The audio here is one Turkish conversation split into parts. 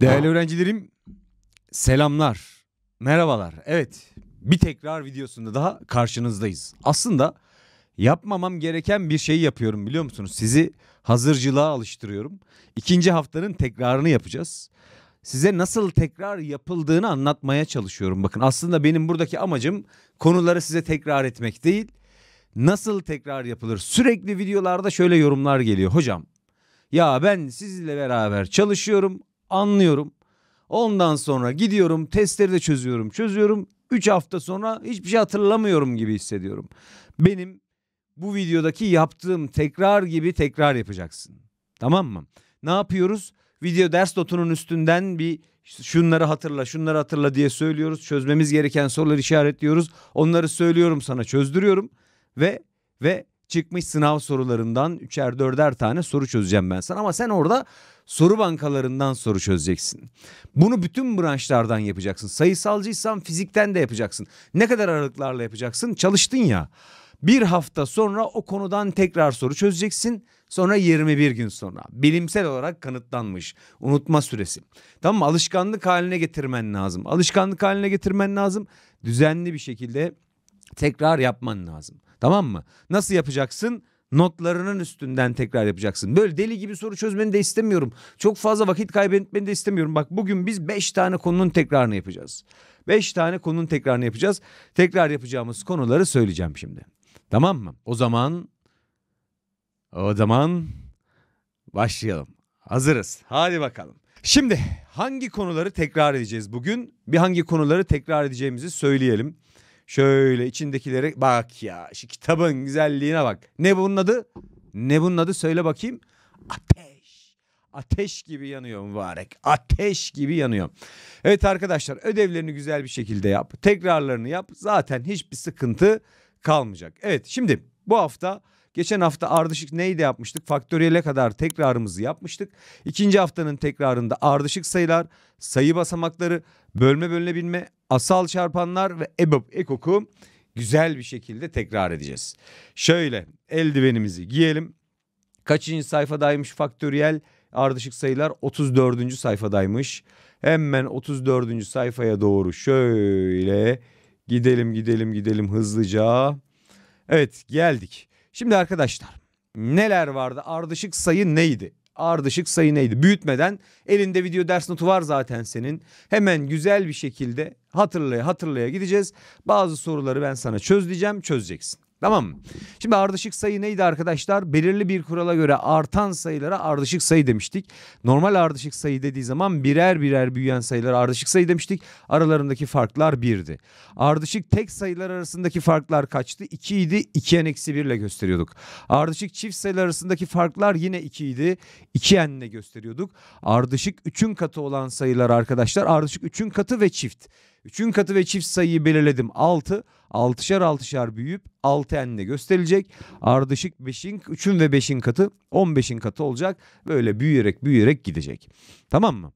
Değerli ha. öğrencilerim selamlar, merhabalar. Evet bir tekrar videosunda daha karşınızdayız. Aslında yapmamam gereken bir şeyi yapıyorum biliyor musunuz? Sizi hazırcılığa alıştırıyorum. İkinci haftanın tekrarını yapacağız. Size nasıl tekrar yapıldığını anlatmaya çalışıyorum. Bakın aslında benim buradaki amacım konuları size tekrar etmek değil. Nasıl tekrar yapılır? Sürekli videolarda şöyle yorumlar geliyor. Hocam ya ben sizinle beraber çalışıyorum anlıyorum. Ondan sonra gidiyorum testleri de çözüyorum çözüyorum. 3 hafta sonra hiçbir şey hatırlamıyorum gibi hissediyorum. Benim bu videodaki yaptığım tekrar gibi tekrar yapacaksın. Tamam mı? Ne yapıyoruz? Video ders notunun üstünden bir şunları hatırla, şunları hatırla diye söylüyoruz. Çözmemiz gereken soruları işaretliyoruz. Onları söylüyorum sana, çözdürüyorum ve ve çıkmış sınav sorularından üçer dörder tane soru çözeceğim ben sana ama sen orada soru bankalarından soru çözeceksin. Bunu bütün branşlardan yapacaksın. Sayısalcıysan fizikten de yapacaksın. Ne kadar aralıklarla yapacaksın? Çalıştın ya. Bir hafta sonra o konudan tekrar soru çözeceksin. Sonra 21 gün sonra. Bilimsel olarak kanıtlanmış. Unutma süresi. Tamam mı? Alışkanlık haline getirmen lazım. Alışkanlık haline getirmen lazım. Düzenli bir şekilde tekrar yapman lazım. Tamam mı? Nasıl yapacaksın? Notlarının üstünden tekrar yapacaksın. Böyle deli gibi soru çözmeni de istemiyorum. Çok fazla vakit kaybetmeni de istemiyorum. Bak bugün biz 5 tane konunun tekrarını yapacağız. 5 tane konunun tekrarını yapacağız. Tekrar yapacağımız konuları söyleyeceğim şimdi. Tamam mı? O zaman o zaman başlayalım. Hazırız. Hadi bakalım. Şimdi hangi konuları tekrar edeceğiz bugün? Bir hangi konuları tekrar edeceğimizi söyleyelim. Şöyle içindekileri bak ya şu kitabın güzelliğine bak. Ne bunun adı? Ne bunun adı? Söyle bakayım. Ateş. Ateş gibi yanıyor mübarek. Ateş gibi yanıyor. Evet arkadaşlar ödevlerini güzel bir şekilde yap. Tekrarlarını yap. Zaten hiçbir sıkıntı kalmayacak. Evet şimdi bu hafta Geçen hafta ardışık neydi yapmıştık? Faktöriyele kadar tekrarımızı yapmıştık. İkinci haftanın tekrarında ardışık sayılar, sayı basamakları, bölme bölünebilme, asal çarpanlar ve EBOB ekoku güzel bir şekilde tekrar edeceğiz. Şöyle eldivenimizi giyelim. Kaçıncı sayfadaymış faktöriyel? Ardışık sayılar 34. sayfadaymış. Hemen 34. sayfaya doğru şöyle gidelim gidelim gidelim hızlıca. Evet geldik. Şimdi arkadaşlar neler vardı? Ardışık sayı neydi? ardışık sayı neydi? Büyütmeden elinde video ders notu var zaten senin. Hemen güzel bir şekilde hatırlaya hatırlaya gideceğiz. Bazı soruları ben sana çözleyeceğim, çözeceksin. Tamam mı? Şimdi ardışık sayı neydi arkadaşlar? Belirli bir kurala göre artan sayılara ardışık sayı demiştik. Normal ardışık sayı dediği zaman birer birer büyüyen sayılara ardışık sayı demiştik. Aralarındaki farklar birdi. Ardışık tek sayılar arasındaki farklar kaçtı? 2 idi. 2n-1 ile gösteriyorduk. Ardışık çift sayılar arasındaki farklar yine 2 idi. 2n ile gösteriyorduk. Ardışık 3'ün katı olan sayılar arkadaşlar. Ardışık 3'ün katı ve çift. 3'ün katı ve çift sayıyı belirledim 6. 6'şar 6'şar büyüyüp 6 enle gösterilecek. Ardışık 5'in 3'ün ve 5'in katı 15'in katı olacak. Böyle büyüyerek büyüyerek gidecek. Tamam mı?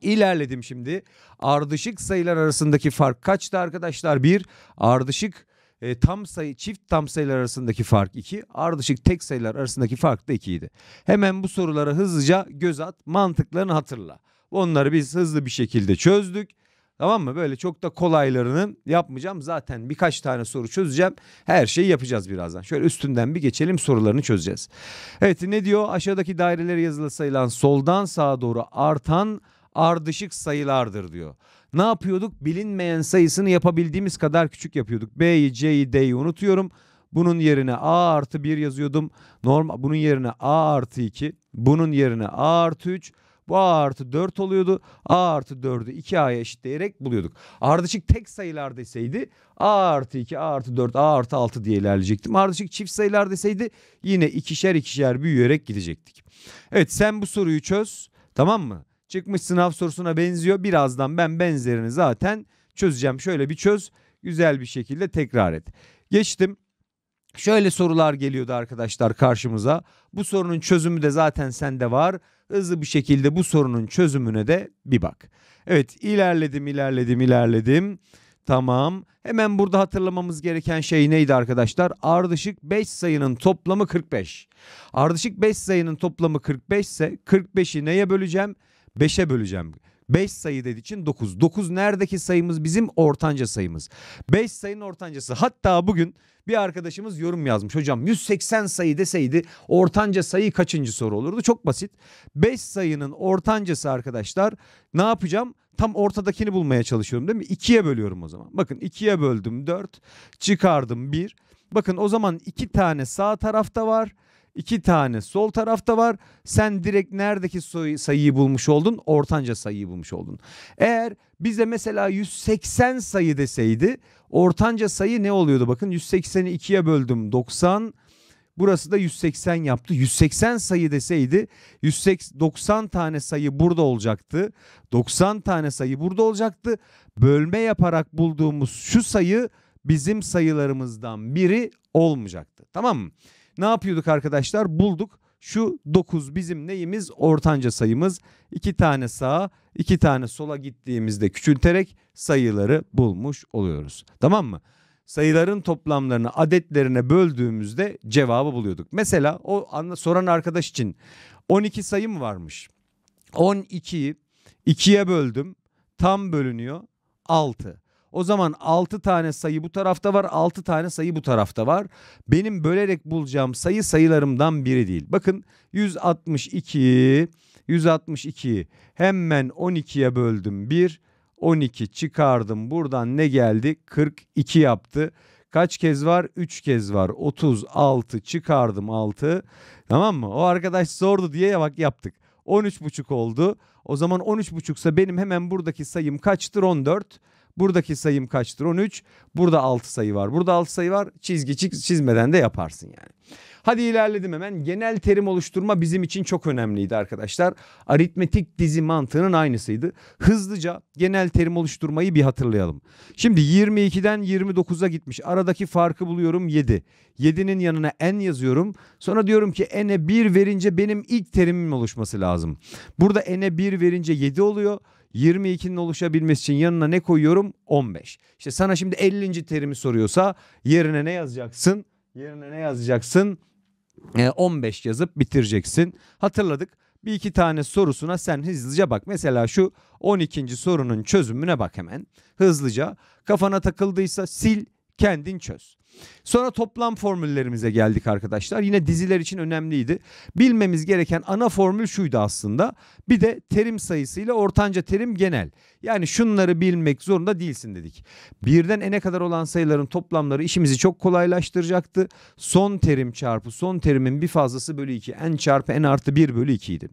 İlerledim şimdi. Ardışık sayılar arasındaki fark kaçtı arkadaşlar? 1. Ardışık e, tam sayı çift tam sayılar arasındaki fark 2, ardışık tek sayılar arasındaki fark da 2 idi. Hemen bu sorulara hızlıca göz at, mantıklarını hatırla. Onları biz hızlı bir şekilde çözdük. Tamam mı? Böyle çok da kolaylarının yapmayacağım. Zaten birkaç tane soru çözeceğim. Her şeyi yapacağız birazdan. Şöyle üstünden bir geçelim sorularını çözeceğiz. Evet ne diyor? Aşağıdaki daireler yazılı sayılan soldan sağa doğru artan ardışık sayılardır diyor. Ne yapıyorduk? Bilinmeyen sayısını yapabildiğimiz kadar küçük yapıyorduk. B'yi, C'yi, D'yi unutuyorum. Bunun yerine A artı 1 yazıyordum. Normal, bunun yerine A artı 2. Bunun yerine A artı 3. Bu a artı 4 oluyordu. a artı 4'ü 2a'ya eşitleyerek buluyorduk. Ardışık tek sayılar deseydi a artı 2, a artı 4, a artı 6 diye ilerleyecektim. Ardışık çift sayılar deseydi yine ikişer ikişer büyüyerek gidecektik. Evet sen bu soruyu çöz tamam mı? Çıkmış sınav sorusuna benziyor. Birazdan ben benzerini zaten çözeceğim. Şöyle bir çöz güzel bir şekilde tekrar et. Geçtim. Şöyle sorular geliyordu arkadaşlar karşımıza. Bu sorunun çözümü de zaten sende var. Hızlı bir şekilde bu sorunun çözümüne de bir bak. Evet ilerledim ilerledim ilerledim. Tamam. Hemen burada hatırlamamız gereken şey neydi arkadaşlar? Ardışık 5 sayının toplamı 45. Ardışık 5 sayının toplamı 45 ise 45'i neye böleceğim? 5'e böleceğim. 5 sayı dediği için 9. 9 neredeki sayımız bizim ortanca sayımız. 5 sayının ortancası. Hatta bugün bir arkadaşımız yorum yazmış. Hocam 180 sayı deseydi ortanca sayı kaçıncı soru olurdu? Çok basit. 5 sayının ortancası arkadaşlar ne yapacağım? Tam ortadakini bulmaya çalışıyorum değil mi? 2'ye bölüyorum o zaman. Bakın 2'ye böldüm 4. Çıkardım 1. Bakın o zaman 2 tane sağ tarafta var. 2 tane sol tarafta var. Sen direkt neredeki sayıyı bulmuş oldun? Ortanca sayıyı bulmuş oldun. Eğer bize mesela 180 sayı deseydi ortanca sayı ne oluyordu? Bakın 180'i 2'ye böldüm 90. Burası da 180 yaptı. 180 sayı deseydi 180, 90 tane sayı burada olacaktı. 90 tane sayı burada olacaktı. Bölme yaparak bulduğumuz şu sayı bizim sayılarımızdan biri olmayacaktı. Tamam mı? Ne yapıyorduk arkadaşlar? Bulduk. Şu 9 bizim neyimiz? Ortanca sayımız. 2 tane sağa, 2 tane sola gittiğimizde küçülterek sayıları bulmuş oluyoruz. Tamam mı? Sayıların toplamlarını adetlerine böldüğümüzde cevabı buluyorduk. Mesela o soran arkadaş için 12 sayım varmış. 12'yi 2'ye böldüm. Tam bölünüyor. 6. O zaman 6 tane sayı bu tarafta var, 6 tane sayı bu tarafta var. Benim bölerek bulacağım sayı sayılarımdan biri değil. Bakın 162 162 hemen 12'ye böldüm 1 12 çıkardım. Buradan ne geldi? 42 yaptı. Kaç kez var? 3 kez var. 36 çıkardım 6. Tamam mı? O arkadaş sordu diye ya bak yaptık. 13,5 oldu. O zaman 13,5 ise benim hemen buradaki sayım kaçtır? 14. Buradaki sayım kaçtır? 13. Burada 6 sayı var. Burada 6 sayı var. Çizgi çiz, çizmeden de yaparsın yani. Hadi ilerledim hemen. Genel terim oluşturma bizim için çok önemliydi arkadaşlar. Aritmetik dizi mantığının aynısıydı. Hızlıca genel terim oluşturmayı bir hatırlayalım. Şimdi 22'den 29'a gitmiş. Aradaki farkı buluyorum 7. 7'nin yanına n yazıyorum. Sonra diyorum ki n'e 1 verince benim ilk terimin oluşması lazım. Burada n'e 1 verince 7 oluyor. 22'nin oluşabilmesi için yanına ne koyuyorum? 15. İşte sana şimdi 50. terimi soruyorsa yerine ne yazacaksın? Yerine ne yazacaksın? 15 ee, yazıp bitireceksin. Hatırladık. Bir iki tane sorusuna sen hızlıca bak. Mesela şu 12. sorunun çözümüne bak hemen. Hızlıca. Kafana takıldıysa sil, kendin çöz. Sonra toplam formüllerimize geldik arkadaşlar. Yine diziler için önemliydi. Bilmemiz gereken ana formül şuydu aslında. Bir de terim sayısıyla ortanca terim genel. Yani şunları bilmek zorunda değilsin dedik. Birden n'e kadar olan sayıların toplamları işimizi çok kolaylaştıracaktı. Son terim çarpı son terimin bir fazlası bölü 2. n çarpı n artı 1 bölü 2 idi.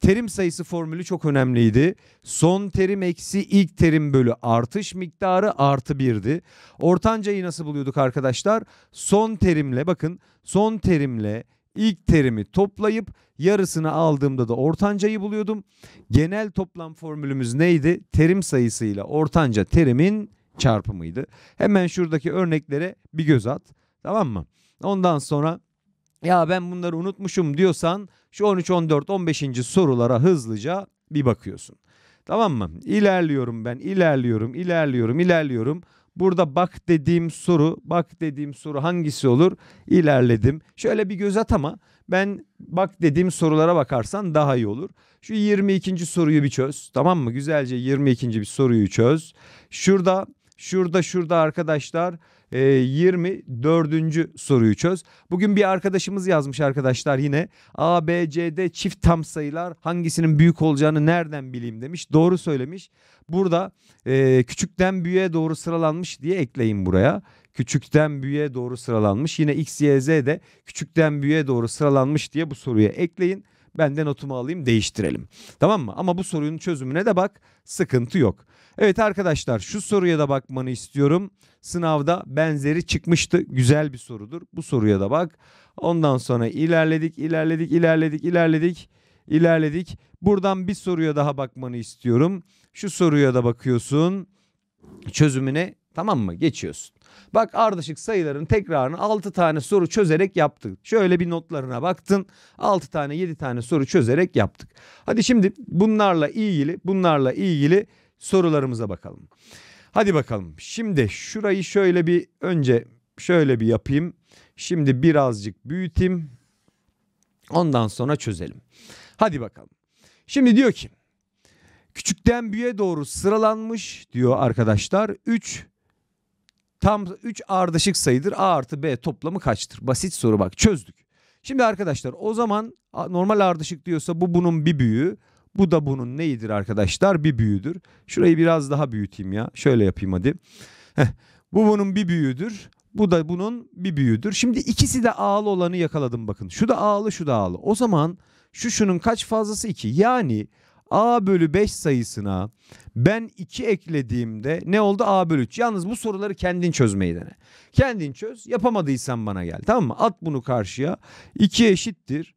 Terim sayısı formülü çok önemliydi. Son terim eksi ilk terim bölü artış miktarı artı 1'di. Ortancayı nasıl buluyorduk arkadaşlar? arkadaşlar son terimle bakın son terimle ilk terimi toplayıp yarısını aldığımda da ortancayı buluyordum. Genel toplam formülümüz neydi? Terim sayısıyla ortanca terimin çarpımıydı. Hemen şuradaki örneklere bir göz at. Tamam mı? Ondan sonra ya ben bunları unutmuşum diyorsan şu 13, 14, 15. sorulara hızlıca bir bakıyorsun. Tamam mı? İlerliyorum ben, ilerliyorum, ilerliyorum, ilerliyorum. Burada bak dediğim soru, bak dediğim soru hangisi olur? İlerledim. Şöyle bir göz at ama ben bak dediğim sorulara bakarsan daha iyi olur. Şu 22. soruyu bir çöz. Tamam mı? Güzelce 22. bir soruyu çöz. Şurada, şurada, şurada arkadaşlar 24. Ee, soruyu çöz. Bugün bir arkadaşımız yazmış arkadaşlar yine. A, B, C D çift tam sayılar hangisinin büyük olacağını nereden bileyim demiş. Doğru söylemiş. Burada e, küçükten büyüğe doğru sıralanmış diye ekleyin buraya küçükten büyüğe doğru sıralanmış. Yine X, Y, Z de küçükten büyüğe doğru sıralanmış diye bu soruya ekleyin. Ben de notumu alayım değiştirelim. Tamam mı? Ama bu sorunun çözümüne de bak sıkıntı yok. Evet arkadaşlar şu soruya da bakmanı istiyorum. Sınavda benzeri çıkmıştı. Güzel bir sorudur. Bu soruya da bak. Ondan sonra ilerledik, ilerledik, ilerledik, ilerledik, ilerledik. Buradan bir soruya daha bakmanı istiyorum. Şu soruya da bakıyorsun. Çözümüne tamam mı? Geçiyorsun. Bak ardışık sayıların tekrarını 6 tane soru çözerek yaptık. Şöyle bir notlarına baktın. 6 tane 7 tane soru çözerek yaptık. Hadi şimdi bunlarla ilgili bunlarla ilgili sorularımıza bakalım. Hadi bakalım. Şimdi şurayı şöyle bir önce şöyle bir yapayım. Şimdi birazcık büyüteyim. Ondan sonra çözelim. Hadi bakalım. Şimdi diyor ki küçükten büyüğe doğru sıralanmış diyor arkadaşlar. 3 tam 3 ardışık sayıdır. A artı B toplamı kaçtır? Basit soru bak çözdük. Şimdi arkadaşlar o zaman normal ardışık diyorsa bu bunun bir büyüğü. Bu da bunun neyidir arkadaşlar? Bir büyüdür. Şurayı biraz daha büyüteyim ya. Şöyle yapayım hadi. Heh. Bu bunun bir büyüdür. Bu da bunun bir büyüdür. Şimdi ikisi de ağlı olanı yakaladım bakın. Şu da ağlı şu da ağlı. O zaman şu şunun kaç fazlası 2. Yani a bölü 5 sayısına ben 2 eklediğimde ne oldu a bölü 3. Yalnız bu soruları kendin çözmeyi dene. Kendin çöz yapamadıysan bana gel tamam mı? At bunu karşıya 2 eşittir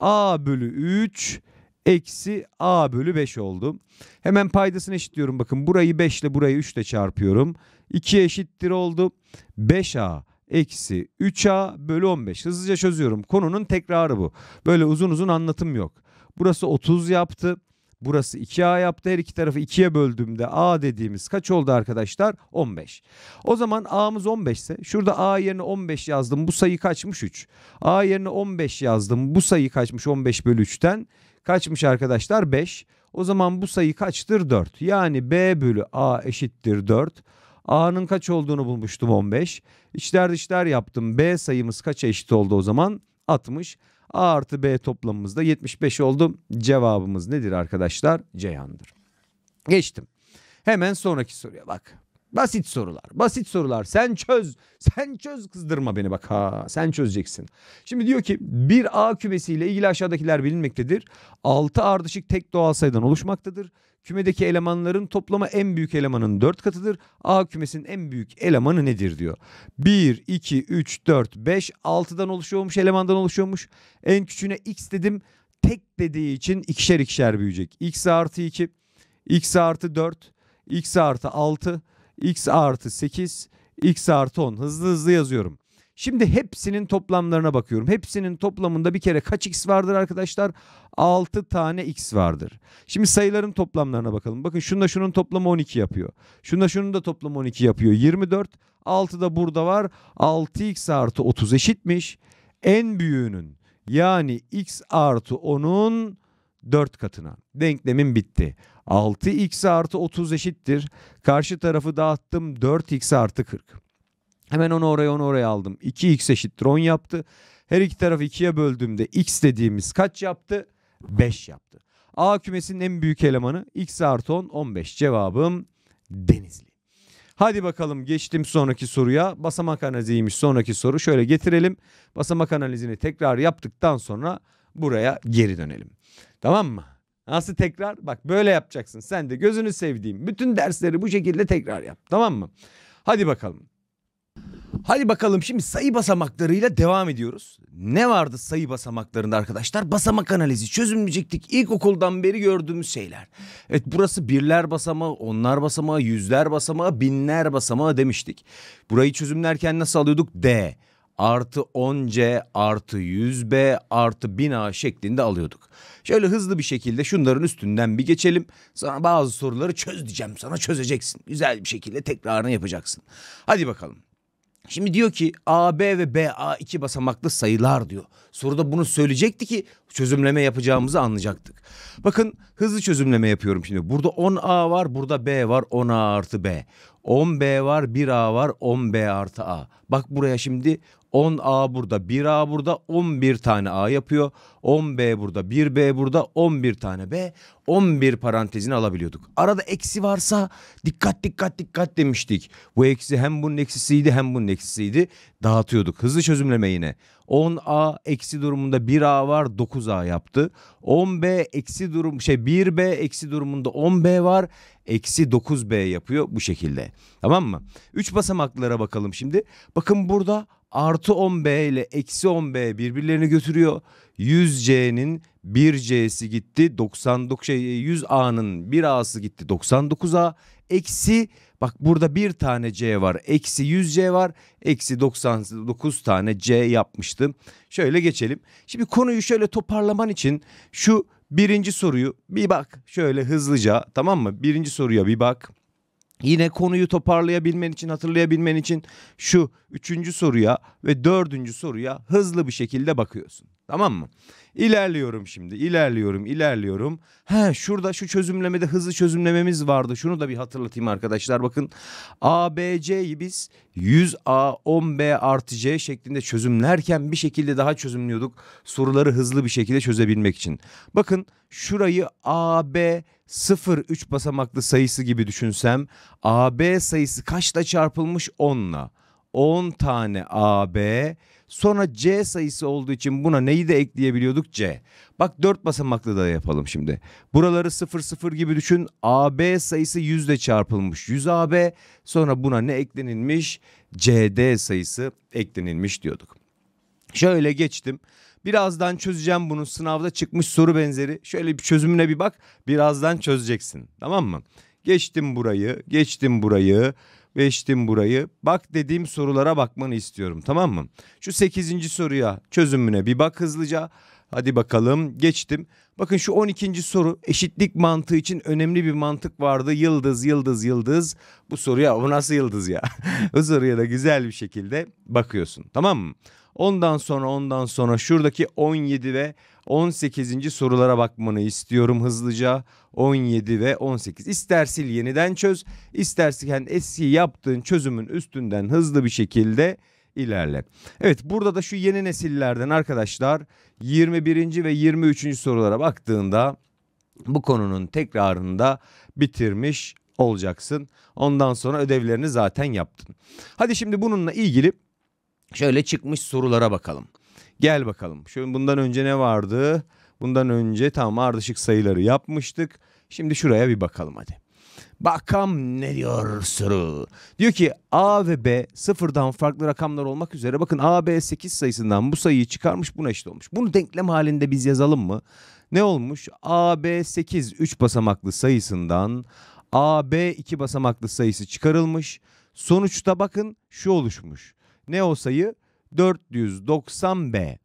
a bölü 3 eksi a bölü 5 oldu. Hemen paydasını eşitliyorum. Bakın burayı 5 ile burayı 3 ile çarpıyorum. 2 eşittir oldu. 5a eksi 3a bölü 15. Hızlıca çözüyorum. Konunun tekrarı bu. Böyle uzun uzun anlatım yok. Burası 30 yaptı. Burası 2A yaptı. Her iki tarafı 2'ye böldüğümde A dediğimiz kaç oldu arkadaşlar? 15. O zaman A'mız 15 ise şurada A yerine 15 yazdım. Bu sayı kaçmış? 3. A yerine 15 yazdım. Bu sayı kaçmış 15 bölü 3'ten? Kaçmış arkadaşlar? 5. O zaman bu sayı kaçtır? 4. Yani B bölü A eşittir 4. A'nın kaç olduğunu bulmuştum 15. İçler dışlar yaptım. B sayımız kaç eşit oldu o zaman? 60. A artı B toplamımız da 75 oldu. Cevabımız nedir arkadaşlar? Ceyhan'dır. Geçtim. Hemen sonraki soruya bak. Basit sorular. Basit sorular. Sen çöz. Sen çöz kızdırma beni bak ha. Sen çözeceksin. Şimdi diyor ki bir A kümesiyle ilgili aşağıdakiler bilinmektedir. 6 ardışık tek doğal sayıdan oluşmaktadır. Kümedeki elemanların toplama en büyük elemanın 4 katıdır. A kümesinin en büyük elemanı nedir diyor. 1, 2, 3, 4, 5, 6'dan oluşuyormuş elemandan oluşuyormuş. En küçüğüne x dedim. Tek dediği için ikişer ikişer büyüyecek. x artı 2, x artı 4, x artı 6, x artı 8, x artı 10. Hızlı hızlı yazıyorum. Şimdi hepsinin toplamlarına bakıyorum. Hepsinin toplamında bir kere kaç x vardır arkadaşlar? 6 tane x vardır. Şimdi sayıların toplamlarına bakalım. Bakın şunda şunun toplamı 12 yapıyor. Şunda şunun da toplamı 12 yapıyor. 24. 6 da burada var. 6x artı 30 eşitmiş. En büyüğünün yani x artı 10'un 4 katına. Denklemin bitti. 6x artı 30 eşittir. Karşı tarafı dağıttım 4x artı 40. Hemen onu oraya onu oraya aldım. 2x eşittir 10 yaptı. Her iki tarafı 2'ye böldüğümde x dediğimiz kaç yaptı? 5 yaptı. A kümesinin en büyük elemanı x artı 10 15 cevabım Denizli. Hadi bakalım geçtim sonraki soruya. Basamak analiziymiş sonraki soru. Şöyle getirelim. Basamak analizini tekrar yaptıktan sonra buraya geri dönelim. Tamam mı? Nasıl tekrar? Bak böyle yapacaksın. Sen de gözünü sevdiğim bütün dersleri bu şekilde tekrar yap. Tamam mı? Hadi bakalım. Hadi bakalım şimdi sayı basamaklarıyla devam ediyoruz. Ne vardı sayı basamaklarında arkadaşlar? Basamak analizi çözümleyecektik. İlkokuldan beri gördüğümüz şeyler. Evet burası birler basamağı, onlar basamağı, yüzler basamağı, binler basamağı demiştik. Burayı çözümlerken nasıl alıyorduk? D artı 10C artı 100B artı 1000A şeklinde alıyorduk. Şöyle hızlı bir şekilde şunların üstünden bir geçelim. Sana bazı soruları çöz diyeceğim sana çözeceksin. Güzel bir şekilde tekrarını yapacaksın. Hadi bakalım. Şimdi diyor ki AB ve BA iki basamaklı sayılar diyor. Soruda bunu söyleyecekti ki çözümleme yapacağımızı anlayacaktık. Bakın hızlı çözümleme yapıyorum şimdi. Burada 10A var, burada B var, 10A artı B. 10B var, 1A var, 10B artı A. Bak buraya şimdi 10A burada 1A burada 11 tane A yapıyor. 10B burada 1B burada 11 tane B 11 parantezini alabiliyorduk. Arada eksi varsa dikkat dikkat dikkat demiştik. Bu eksi hem bunun eksisiydi hem bunun eksisiydi. Dağıtıyorduk. Hızlı çözümleme yine. 10A eksi durumunda 1A var 9A yaptı. 10B eksi durum şey 1B eksi durumunda 10B var. Eksi 9B yapıyor bu şekilde. Tamam mı? 3 basamaklılara bakalım şimdi. Bakın burada artı 10B ile eksi 10B birbirlerini götürüyor. 100C'nin 1C'si gitti 99 şey 100A'nın 1A'sı gitti 99A eksi bak burada bir tane C var eksi 100C var eksi 99 tane C yapmıştım. Şöyle geçelim. Şimdi konuyu şöyle toparlaman için şu birinci soruyu bir bak şöyle hızlıca tamam mı birinci soruya bir bak. Yine konuyu toparlayabilmen için, hatırlayabilmen için şu üçüncü soruya ve dördüncü soruya hızlı bir şekilde bakıyorsun. Tamam mı? İlerliyorum şimdi. İlerliyorum, ilerliyorum. He şurada şu çözümlemede hızlı çözümlememiz vardı. Şunu da bir hatırlatayım arkadaşlar. Bakın ABC'yi biz 100A 10B artı C şeklinde çözümlerken bir şekilde daha çözümlüyorduk. Soruları hızlı bir şekilde çözebilmek için. Bakın şurayı AB 0 3 basamaklı sayısı gibi düşünsem AB sayısı kaçla çarpılmış? 10'la. 10 tane AB Sonra C sayısı olduğu için buna neyi de ekleyebiliyorduk? C. Bak dört basamaklı da yapalım şimdi. Buraları 0 0 gibi düşün. AB sayısı yüzde çarpılmış. yüz AB. Sonra buna ne eklenilmiş? CD sayısı eklenilmiş diyorduk. Şöyle geçtim. Birazdan çözeceğim bunu. Sınavda çıkmış soru benzeri. Şöyle bir çözümüne bir bak. Birazdan çözeceksin. Tamam mı? Geçtim burayı, geçtim burayı ve burayı. Bak dediğim sorulara bakmanı istiyorum tamam mı? Şu sekizinci soruya çözümüne bir bak hızlıca. Hadi bakalım geçtim. Bakın şu 12. soru eşitlik mantığı için önemli bir mantık vardı. Yıldız, yıldız, yıldız. Bu soruya o nasıl yıldız ya? o soruya da güzel bir şekilde bakıyorsun tamam mı? Ondan sonra ondan sonra şuradaki 17 ve 18. sorulara bakmanı istiyorum hızlıca. 17 ve 18. İstersil yeniden çöz, istersen eski yaptığın çözümün üstünden hızlı bir şekilde ilerle. Evet burada da şu yeni nesillerden arkadaşlar 21. ve 23. sorulara baktığında bu konunun tekrarını da bitirmiş olacaksın. Ondan sonra ödevlerini zaten yaptın. Hadi şimdi bununla ilgili şöyle çıkmış sorulara bakalım. Gel bakalım. Şöyle bundan önce ne vardı? Bundan önce tam ardışık sayıları yapmıştık. Şimdi şuraya bir bakalım hadi. Bakam ne diyor soru. Diyor ki A ve B sıfırdan farklı rakamlar olmak üzere. Bakın A, B 8 sayısından bu sayıyı çıkarmış buna eşit olmuş. Bunu denklem halinde biz yazalım mı? Ne olmuş? A, B 8 3 basamaklı sayısından A, B 2 basamaklı sayısı çıkarılmış. Sonuçta bakın şu oluşmuş. Ne o sayı? 490B.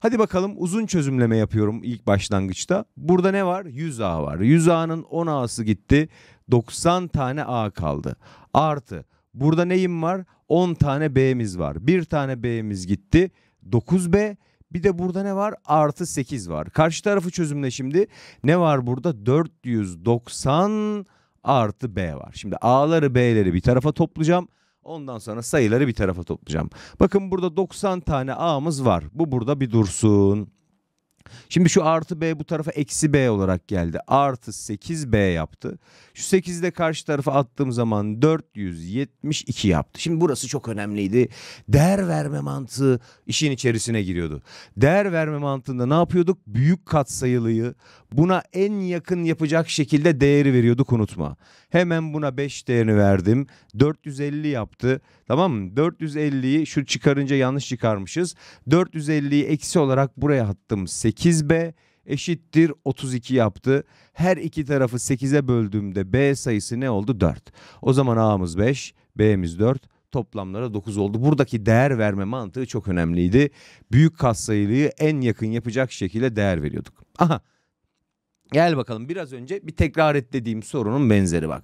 Hadi bakalım uzun çözümleme yapıyorum ilk başlangıçta. Burada ne var? 100 A var. 100 A'nın 10 A'sı gitti. 90 tane A kaldı. Artı burada neyim var? 10 tane B'miz var. 1 tane B'miz gitti. 9B bir de burada ne var? Artı 8 var. Karşı tarafı çözümle şimdi. Ne var burada? 490 artı B var. Şimdi A'ları B'leri bir tarafa toplayacağım. Ondan sonra sayıları bir tarafa toplayacağım. Bakın burada 90 tane A'mız var. Bu burada bir dursun. Şimdi şu artı B bu tarafa eksi B olarak geldi. Artı 8B yaptı. Şu 8'i de karşı tarafa attığım zaman 472 yaptı. Şimdi burası çok önemliydi. Değer verme mantığı işin içerisine giriyordu. Değer verme mantığında ne yapıyorduk? Büyük katsayılıyı buna en yakın yapacak şekilde değeri veriyorduk unutma. Hemen buna 5 değerini verdim. 450 yaptı. Tamam mı? 450'yi şu çıkarınca yanlış çıkarmışız. 450'yi eksi olarak buraya attım. 8 8B eşittir 32 yaptı. Her iki tarafı 8'e böldüğümde B sayısı ne oldu? 4. O zaman A'mız 5, B'miz 4, toplamlara 9 oldu. Buradaki değer verme mantığı çok önemliydi. Büyük katsayılığı en yakın yapacak şekilde değer veriyorduk. Aha. Gel bakalım biraz önce bir tekrar et dediğim sorunun benzeri bak.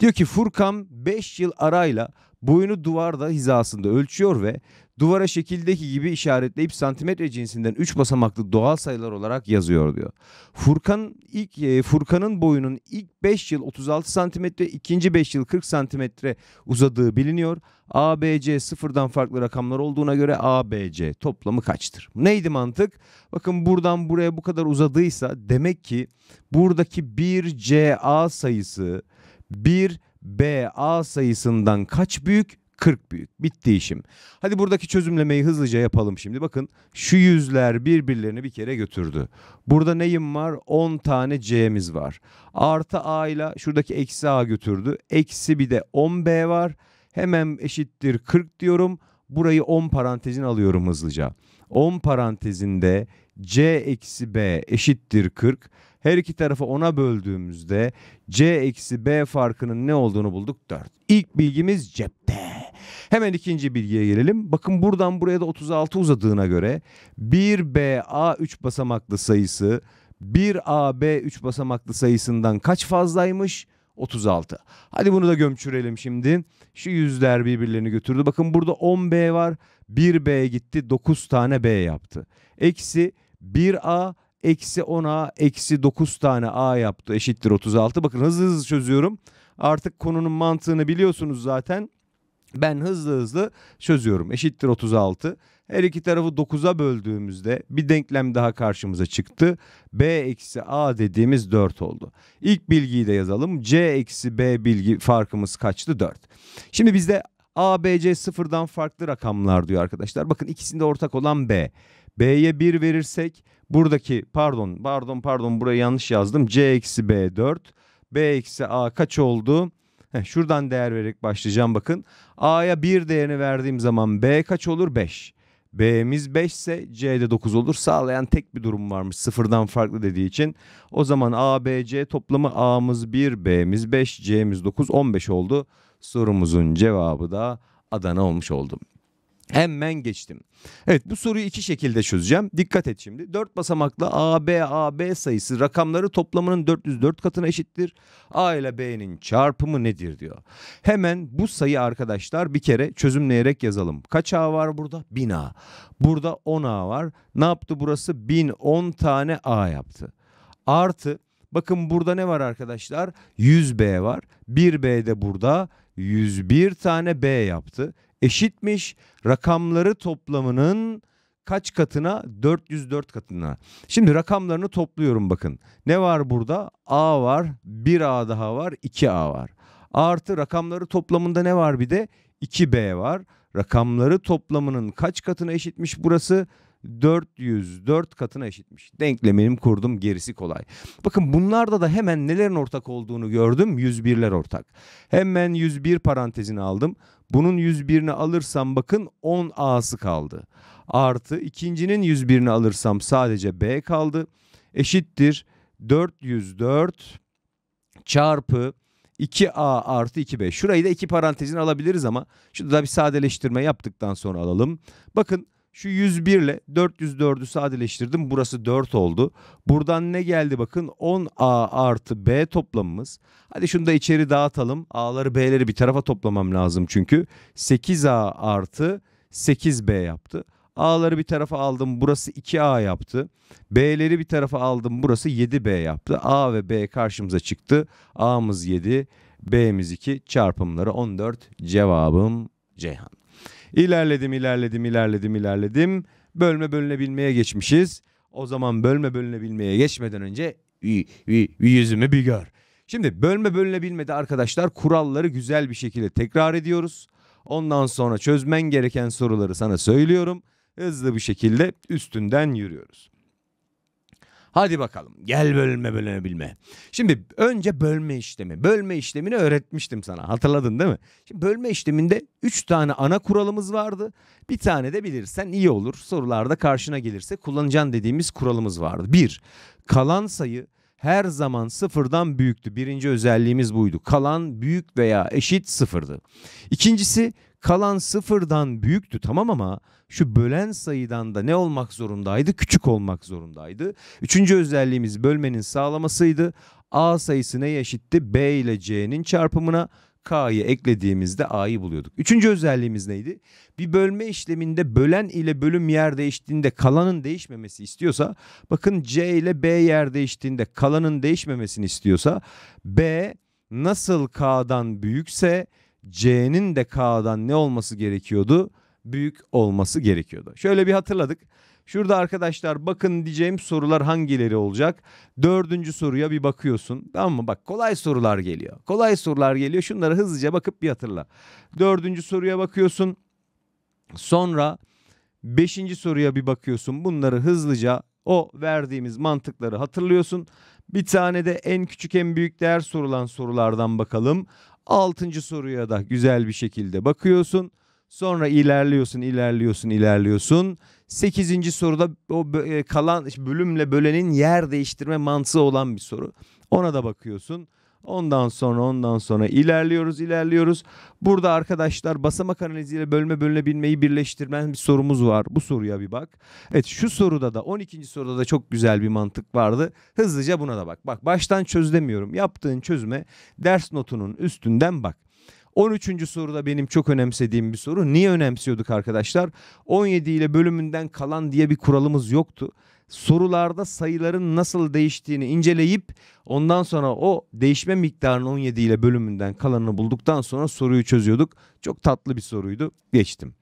Diyor ki Furkan 5 yıl arayla boyunu duvarda hizasında ölçüyor ve duvara şekildeki gibi işaretleyip santimetre cinsinden 3 basamaklı doğal sayılar olarak yazıyor diyor. Furkan ilk e, Furkan'ın boyunun ilk 5 yıl 36 santimetre, ikinci 5 yıl 40 santimetre uzadığı biliniyor. ABC sıfırdan farklı rakamlar olduğuna göre ABC toplamı kaçtır? Neydi mantık? Bakın buradan buraya bu kadar uzadıysa demek ki buradaki 1CA sayısı 1 BA sayısından kaç büyük? 40 büyük. Bitti işim. Hadi buradaki çözümlemeyi hızlıca yapalım şimdi. Bakın şu yüzler birbirlerini bir kere götürdü. Burada neyim var? 10 tane C'miz var. Artı A ile şuradaki eksi A götürdü. Eksi bir de 10B var. Hemen eşittir 40 diyorum. Burayı 10 parantezin alıyorum hızlıca. 10 parantezinde C eksi B eşittir 40. Her iki tarafı ona böldüğümüzde C eksi B farkının ne olduğunu bulduk 4. İlk bilgimiz cepte. Hemen ikinci bilgiye gelelim. Bakın buradan buraya da 36 uzadığına göre 1BA 3 basamaklı sayısı 1AB 3 basamaklı sayısından kaç fazlaymış? 36. Hadi bunu da gömçürelim şimdi. Şu yüzler birbirlerini götürdü. Bakın burada 10B var. 1B gitti. 9 tane B yaptı. Eksi 1A eksi 10A eksi 9 tane A yaptı eşittir 36. Bakın hızlı hızlı çözüyorum. Artık konunun mantığını biliyorsunuz zaten. Ben hızlı hızlı çözüyorum. Eşittir 36. Her iki tarafı 9'a böldüğümüzde bir denklem daha karşımıza çıktı. B eksi A dediğimiz 4 oldu. İlk bilgiyi de yazalım. C eksi B bilgi farkımız kaçtı? 4. Şimdi bizde A, B, C sıfırdan farklı rakamlar diyor arkadaşlar. Bakın ikisinde ortak olan B. B'ye 1 verirsek Buradaki pardon pardon pardon burayı yanlış yazdım. C eksi B 4. B eksi A kaç oldu? Heh, şuradan değer vererek başlayacağım bakın. A'ya 1 değerini verdiğim zaman B kaç olur? 5. B'miz 5 ise C'de 9 olur. Sağlayan tek bir durum varmış sıfırdan farklı dediği için. O zaman A, B, C toplamı A'mız 1, B'miz 5, C'miz 9, 15 oldu. Sorumuzun cevabı da Adana olmuş oldum. Hemen geçtim. Evet bu soruyu iki şekilde çözeceğim. Dikkat et şimdi. 4 basamaklı A, B, sayısı rakamları toplamının 404 katına eşittir. A ile B'nin çarpımı nedir diyor. Hemen bu sayı arkadaşlar bir kere çözümleyerek yazalım. Kaç A var burada? 1000 A. Burada 10 A var. Ne yaptı burası? 1010 tane A yaptı. Artı bakın burada ne var arkadaşlar? 100 B var. 1 B de burada 101 tane B yaptı eşitmiş rakamları toplamının kaç katına? 404 katına. Şimdi rakamlarını topluyorum bakın. Ne var burada? A var, 1A daha var, 2A var. Artı rakamları toplamında ne var bir de? 2B var. Rakamları toplamının kaç katına eşitmiş burası? 404 katına eşitmiş. Denklemimi kurdum gerisi kolay. Bakın bunlarda da hemen nelerin ortak olduğunu gördüm. 101'ler ortak. Hemen 101 parantezini aldım. Bunun 101'ini alırsam bakın 10 A'sı kaldı. Artı ikincinin 101'ini alırsam sadece B kaldı. Eşittir 404 çarpı 2a artı 2b. Şurayı da iki parantezin alabiliriz ama şurada da bir sadeleştirme yaptıktan sonra alalım. Bakın şu 101 ile 404'ü sadeleştirdim. Burası 4 oldu. Buradan ne geldi bakın 10A artı B toplamımız. Hadi şunu da içeri dağıtalım. A'ları B'leri bir tarafa toplamam lazım çünkü. 8A artı 8B yaptı. A'ları bir tarafa aldım burası 2A yaptı. B'leri bir tarafa aldım burası 7B yaptı. A ve B karşımıza çıktı. A'mız 7, B'miz 2 çarpımları 14 cevabım Ceyhan. İlerledim, ilerledim, ilerledim, ilerledim. Bölme bölünebilmeye geçmişiz. O zaman bölme bölünebilmeye geçmeden önce bir vi, yüzümü bir gör. Şimdi bölme bölünebilmedi arkadaşlar kuralları güzel bir şekilde tekrar ediyoruz. Ondan sonra çözmen gereken soruları sana söylüyorum. Hızlı bir şekilde üstünden yürüyoruz. Hadi bakalım gel bölme bölünebilme. Şimdi önce bölme işlemi. Bölme işlemini öğretmiştim sana hatırladın değil mi? Şimdi bölme işleminde 3 tane ana kuralımız vardı. Bir tane de bilirsen iyi olur. Sorularda karşına gelirse kullanacağın dediğimiz kuralımız vardı. 1. Kalan sayı her zaman sıfırdan büyüktü. Birinci özelliğimiz buydu. Kalan büyük veya eşit sıfırdı. İkincisi Kalan sıfırdan büyüktü tamam ama şu bölen sayıdan da ne olmak zorundaydı? Küçük olmak zorundaydı. Üçüncü özelliğimiz bölmenin sağlamasıydı. A sayısı neye eşitti? B ile C'nin çarpımına. K'yı eklediğimizde A'yı buluyorduk. Üçüncü özelliğimiz neydi? Bir bölme işleminde bölen ile bölüm yer değiştiğinde kalanın değişmemesi istiyorsa bakın C ile B yer değiştiğinde kalanın değişmemesini istiyorsa B nasıl K'dan büyükse C'nin de K'dan ne olması gerekiyordu? Büyük olması gerekiyordu. Şöyle bir hatırladık. Şurada arkadaşlar bakın diyeceğim sorular hangileri olacak? Dördüncü soruya bir bakıyorsun. Tamam mı? Bak kolay sorular geliyor. Kolay sorular geliyor. Şunlara hızlıca bakıp bir hatırla. Dördüncü soruya bakıyorsun. Sonra beşinci soruya bir bakıyorsun. Bunları hızlıca o verdiğimiz mantıkları hatırlıyorsun. Bir tane de en küçük en büyük değer sorulan sorulardan bakalım. Altıncı soruya da güzel bir şekilde bakıyorsun. Sonra ilerliyorsun, ilerliyorsun, ilerliyorsun. Sekizinci soruda o e, kalan bölümle bölenin yer değiştirme mantığı olan bir soru. Ona da bakıyorsun. Ondan sonra ondan sonra ilerliyoruz ilerliyoruz. Burada arkadaşlar basamak analiziyle bölme bilmeyi birleştirmen bir sorumuz var. Bu soruya bir bak. Evet şu soruda da 12. soruda da çok güzel bir mantık vardı. Hızlıca buna da bak. Bak baştan çöz demiyorum. Yaptığın çözüme ders notunun üstünden bak. 13. soruda benim çok önemsediğim bir soru. Niye önemsiyorduk arkadaşlar? 17 ile bölümünden kalan diye bir kuralımız yoktu sorularda sayıların nasıl değiştiğini inceleyip ondan sonra o değişme miktarını 17 ile bölümünden kalanını bulduktan sonra soruyu çözüyorduk. Çok tatlı bir soruydu. Geçtim.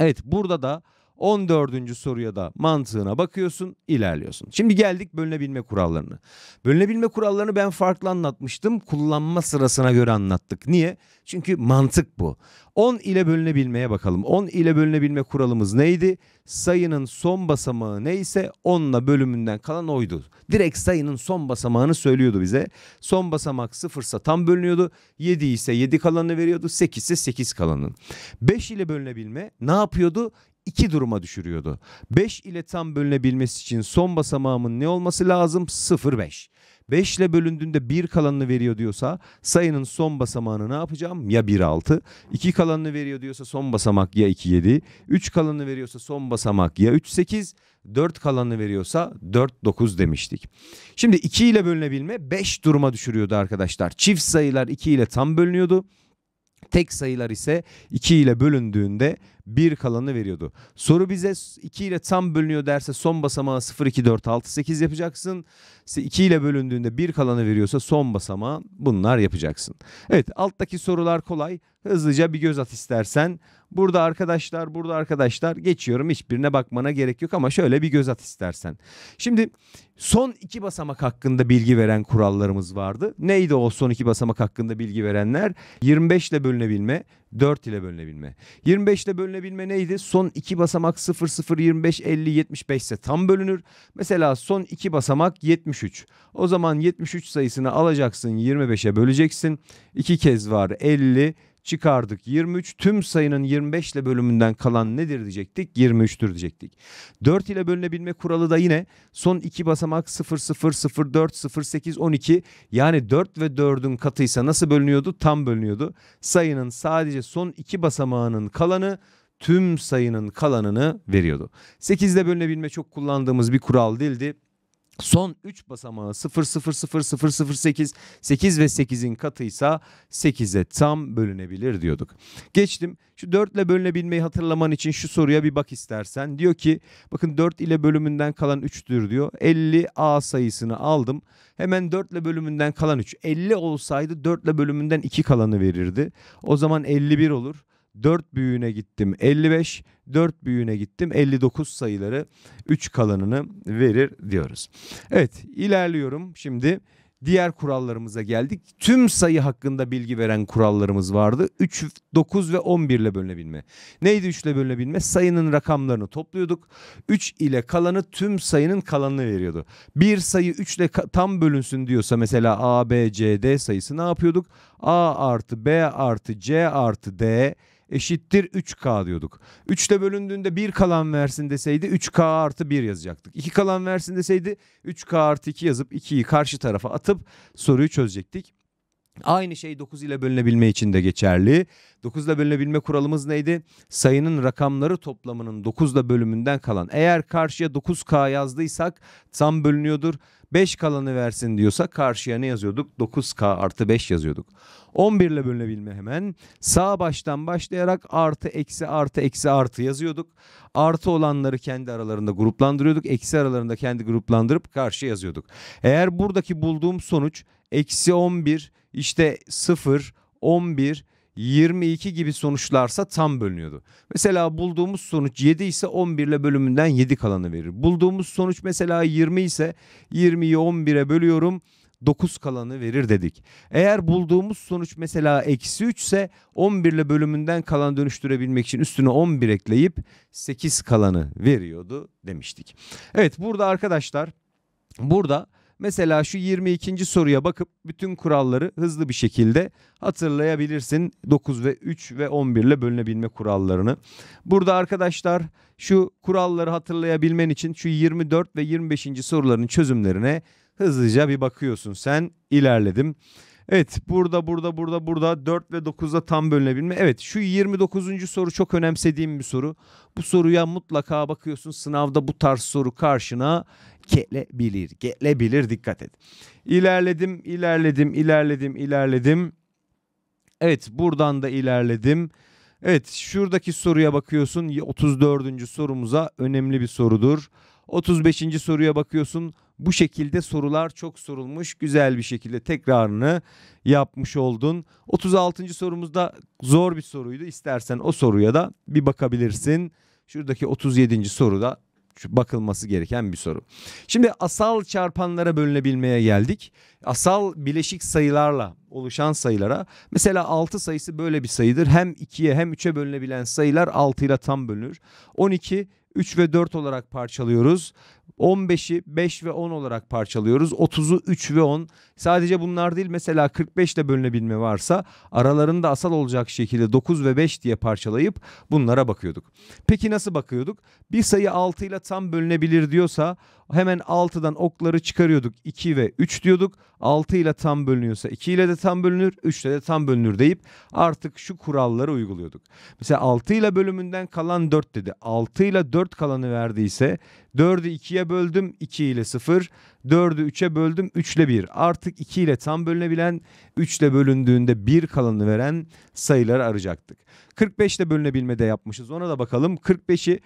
Evet burada da 14. soruya da mantığına bakıyorsun, ilerliyorsun. Şimdi geldik bölünebilme kurallarını. Bölünebilme kurallarını ben farklı anlatmıştım. Kullanma sırasına göre anlattık. Niye? Çünkü mantık bu. 10 ile bölünebilmeye bakalım. 10 ile bölünebilme kuralımız neydi? Sayının son basamağı neyse 10'la bölümünden kalan oydu. Direkt sayının son basamağını söylüyordu bize. Son basamak 0'sa tam bölünüyordu. 7 ise 7 kalanını veriyordu. 8 ise 8 kalanı. 5 ile bölünebilme ne yapıyordu? 2 duruma düşürüyordu. 5 ile tam bölünebilmesi için son basamağımın ne olması lazım? 0,5. 5 ile bölündüğünde 1 kalanını veriyor diyorsa sayının son basamağını ne yapacağım? Ya 1,6. 2 kalanını veriyor diyorsa son basamak ya 2,7. 3 kalanını veriyorsa son basamak ya 3,8. 4 kalanını veriyorsa 4 9 demiştik. Şimdi 2 ile bölünebilme 5 duruma düşürüyordu arkadaşlar. Çift sayılar 2 ile tam bölünüyordu. Tek sayılar ise 2 ile bölündüğünde 1 kalanı veriyordu. Soru bize 2 ile tam bölünüyor derse son basamağı 0, 2, 4, 6, 8 yapacaksın. 2 ile bölündüğünde 1 kalanı veriyorsa son basamağı bunlar yapacaksın. Evet alttaki sorular kolay hızlıca bir göz at istersen. Burada arkadaşlar, burada arkadaşlar geçiyorum. Hiçbirine bakmana gerek yok ama şöyle bir göz at istersen. Şimdi son iki basamak hakkında bilgi veren kurallarımız vardı. Neydi o son iki basamak hakkında bilgi verenler? 25 ile bölünebilme, 4 ile bölünebilme. 25 ile bölünebilme neydi? Son iki basamak 0, 0, 25, 50, 75 ise tam bölünür. Mesela son iki basamak 73. O zaman 73 sayısını alacaksın 25'e böleceksin. 2 kez var 50, çıkardık 23 tüm sayının 25 ile bölümünden kalan nedir diyecektik 23'tür diyecektik. 4 ile bölünebilme kuralı da yine son iki basamak 0 0 0 4 0 8 12 yani 4 ve 4'ün katıysa nasıl bölünüyordu tam bölünüyordu. Sayının sadece son iki basamağının kalanı tüm sayının kalanını veriyordu. 8 ile bölünebilme çok kullandığımız bir kural değildi. Son 3 basamağı 0 0 0 0 0 8 8 ve 8'in katıysa 8'e tam bölünebilir diyorduk. Geçtim. Şu 4 ile bölünebilmeyi hatırlaman için şu soruya bir bak istersen. Diyor ki bakın 4 ile bölümünden kalan 3'tür diyor. 50 A sayısını aldım. Hemen 4 ile bölümünden kalan 3. 50 olsaydı 4 ile bölümünden 2 kalanı verirdi. O zaman 51 olur. 4 büyüğüne gittim 55, 4 büyüğüne gittim 59 sayıları 3 kalanını verir diyoruz. Evet ilerliyorum şimdi diğer kurallarımıza geldik. Tüm sayı hakkında bilgi veren kurallarımız vardı. 3, 9 ve 11 ile bölünebilme. Neydi 3 ile bölünebilme? Sayının rakamlarını topluyorduk. 3 ile kalanı tüm sayının kalanını veriyordu. Bir sayı 3 ile tam bölünsün diyorsa mesela A, B, C, D sayısı ne yapıyorduk? A artı B artı C artı D eşittir 3K diyorduk. 3'te bölündüğünde 1 kalan versin deseydi 3K artı 1 yazacaktık. 2 kalan versin deseydi 3K artı 2 yazıp 2'yi karşı tarafa atıp soruyu çözecektik. Aynı şey 9 ile bölünebilme için de geçerli. 9 ile bölünebilme kuralımız neydi? Sayının rakamları toplamının 9 ile bölümünden kalan. Eğer karşıya 9K yazdıysak tam bölünüyordur. 5 kalanı versin diyorsa karşıya ne yazıyorduk? 9K artı 5 yazıyorduk. 11 ile bölünebilme hemen. Sağ baştan başlayarak artı eksi artı eksi artı yazıyorduk. Artı olanları kendi aralarında gruplandırıyorduk. Eksi aralarında kendi gruplandırıp karşı yazıyorduk. Eğer buradaki bulduğum sonuç eksi 11 işte 0 11 22 gibi sonuçlarsa tam bölünüyordu. Mesela bulduğumuz sonuç 7 ise 11 ile bölümünden 7 kalanı verir. Bulduğumuz sonuç mesela 20 ise 20'yi 11'e bölüyorum. 9 kalanı verir dedik. Eğer bulduğumuz sonuç mesela eksi 3 ise 11 ile bölümünden kalan dönüştürebilmek için üstüne 11 ekleyip 8 kalanı veriyordu demiştik. Evet burada arkadaşlar burada Mesela şu 22. soruya bakıp bütün kuralları hızlı bir şekilde hatırlayabilirsin. 9 ve 3 ve 11 ile bölünebilme kurallarını. Burada arkadaşlar şu kuralları hatırlayabilmen için şu 24 ve 25. soruların çözümlerine hızlıca bir bakıyorsun. Sen ilerledim. Evet burada burada burada burada 4 ve 9'da tam bölünebilme. Evet şu 29. soru çok önemsediğim bir soru. Bu soruya mutlaka bakıyorsun sınavda bu tarz soru karşına gelebilir. Gelebilir dikkat et. İlerledim, ilerledim, ilerledim, ilerledim. Evet buradan da ilerledim. Evet şuradaki soruya bakıyorsun 34. sorumuza önemli bir sorudur. 35. soruya bakıyorsun bu şekilde sorular çok sorulmuş güzel bir şekilde tekrarını yapmış oldun. 36. sorumuzda zor bir soruydu istersen o soruya da bir bakabilirsin. Şuradaki 37. soruda bakılması gereken bir soru. Şimdi asal çarpanlara bölünebilmeye geldik. Asal bileşik sayılarla oluşan sayılara mesela 6 sayısı böyle bir sayıdır. Hem 2'ye hem 3'e bölünebilen sayılar 6 ile tam bölünür. 12 3 ve 4 olarak parçalıyoruz. 15'i 5 ve 10 olarak parçalıyoruz. 30'u 3 ve 10. Sadece bunlar değil mesela 45 ile bölünebilme varsa aralarında asal olacak şekilde 9 ve 5 diye parçalayıp bunlara bakıyorduk. Peki nasıl bakıyorduk? Bir sayı 6 ile tam bölünebilir diyorsa hemen 6'dan okları çıkarıyorduk. 2 ve 3 diyorduk. 6 ile tam bölünüyorsa 2 ile de tam bölünür, 3 ile de tam bölünür deyip artık şu kuralları uyguluyorduk. Mesela 6 ile bölümünden kalan 4 dedi. 6 ile 4 kalanı verdiyse 4'ü 2'ye 2'ye böldüm 2 ile 0. 4'ü 3'e böldüm 3 ile 1. Artık 2 ile tam bölünebilen 3 ile bölündüğünde 1 kalanı veren sayıları arayacaktık. 45 ile bölünebilme de yapmışız. Ona da bakalım. 45'i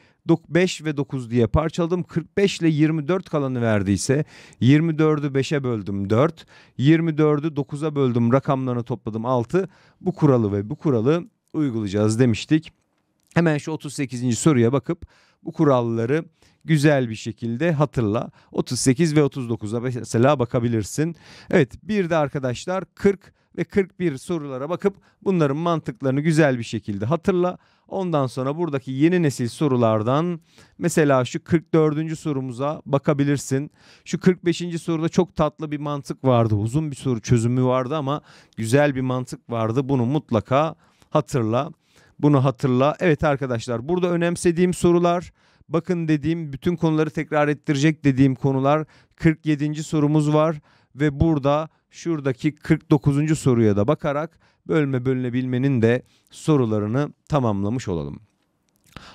5 ve 9 diye parçaladım. 45 ile 24 kalanı verdiyse 24'ü 5'e böldüm 4. 24'ü 9'a böldüm rakamlarını topladım 6. Bu kuralı ve bu kuralı uygulayacağız demiştik. Hemen şu 38. soruya bakıp bu kuralları güzel bir şekilde hatırla. 38 ve 39'a mesela bakabilirsin. Evet bir de arkadaşlar 40 ve 41 sorulara bakıp bunların mantıklarını güzel bir şekilde hatırla. Ondan sonra buradaki yeni nesil sorulardan mesela şu 44. sorumuza bakabilirsin. Şu 45. soruda çok tatlı bir mantık vardı. Uzun bir soru çözümü vardı ama güzel bir mantık vardı. Bunu mutlaka hatırla. Bunu hatırla. Evet arkadaşlar burada önemsediğim sorular bakın dediğim bütün konuları tekrar ettirecek dediğim konular 47. sorumuz var ve burada şuradaki 49. soruya da bakarak bölme bölünebilmenin de sorularını tamamlamış olalım.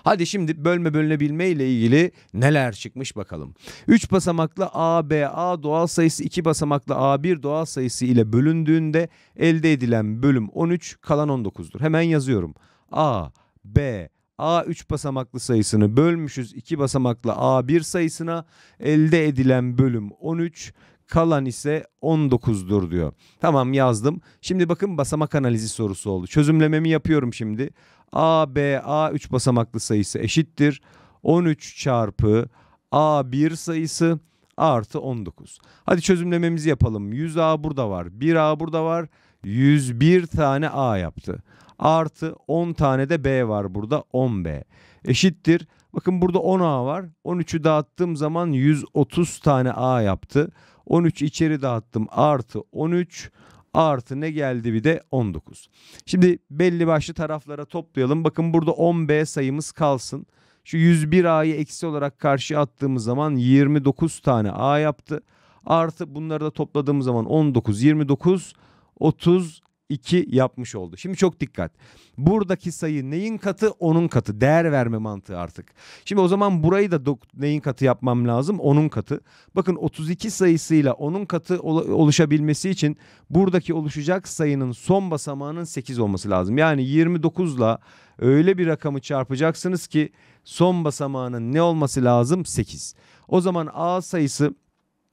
Hadi şimdi bölme bölünebilme ile ilgili neler çıkmış bakalım. 3 basamaklı ABA doğal sayısı 2 basamaklı A1 doğal sayısı ile bölündüğünde elde edilen bölüm 13 kalan 19'dur. Hemen yazıyorum. A, B, A 3 basamaklı sayısını bölmüşüz 2 basamaklı A1 sayısına elde edilen bölüm 13 kalan ise 19'dur diyor. Tamam yazdım. Şimdi bakın basamak analizi sorusu oldu. Çözümlememi yapıyorum şimdi. A, B, A 3 basamaklı sayısı eşittir. 13 çarpı A1 sayısı artı 19. Hadi çözümlememizi yapalım. 100A burada var. 1A burada var. 101 tane A yaptı. Artı 10 tane de B var burada 10B. Eşittir. Bakın burada 10 A var. 13'ü dağıttığım zaman 130 tane A yaptı. 13 içeri dağıttım artı 13 artı ne geldi bir de 19. Şimdi belli başlı taraflara toplayalım. Bakın burada 10B sayımız kalsın. Şu 101 A'yı eksi olarak karşıya attığımız zaman 29 tane A yaptı. Artı bunları da topladığımız zaman 19, 29, 32 yapmış oldu. Şimdi çok dikkat. Buradaki sayı neyin katı? Onun katı. Değer verme mantığı artık. Şimdi o zaman burayı da neyin katı yapmam lazım? Onun katı. Bakın 32 sayısıyla onun katı oluşabilmesi için buradaki oluşacak sayının son basamağının 8 olması lazım. Yani 29 ile öyle bir rakamı çarpacaksınız ki son basamağının ne olması lazım? 8. O zaman A sayısı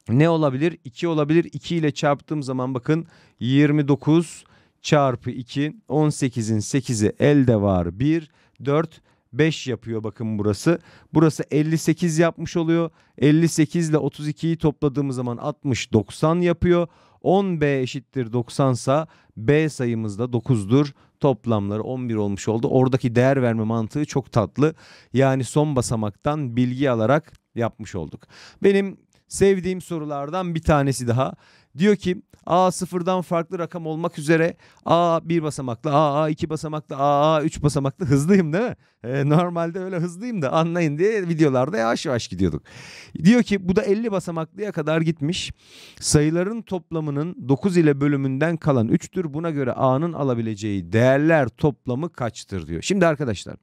ne olabilir? 2 olabilir. 2 ile çarptığım zaman bakın 29 çarpı 2 18'in 8'i elde var 1 4 5 yapıyor bakın burası. Burası 58 yapmış oluyor. 58 ile 32'yi topladığımız zaman 60 90 yapıyor. 10B eşittir 90 sa B sayımız da 9'dur. Toplamları 11 olmuş oldu. Oradaki değer verme mantığı çok tatlı. Yani son basamaktan bilgi alarak yapmış olduk. Benim sevdiğim sorulardan bir tanesi daha. Diyor ki A sıfırdan farklı rakam olmak üzere A bir basamaklı, A a iki basamaklı, A a üç basamaklı hızlıyım değil mi? E, normalde öyle hızlıyım da anlayın diye videolarda yavaş yavaş gidiyorduk. Diyor ki bu da 50 basamaklıya kadar gitmiş. Sayıların toplamının 9 ile bölümünden kalan 3'tür. Buna göre A'nın alabileceği değerler toplamı kaçtır diyor. Şimdi arkadaşlar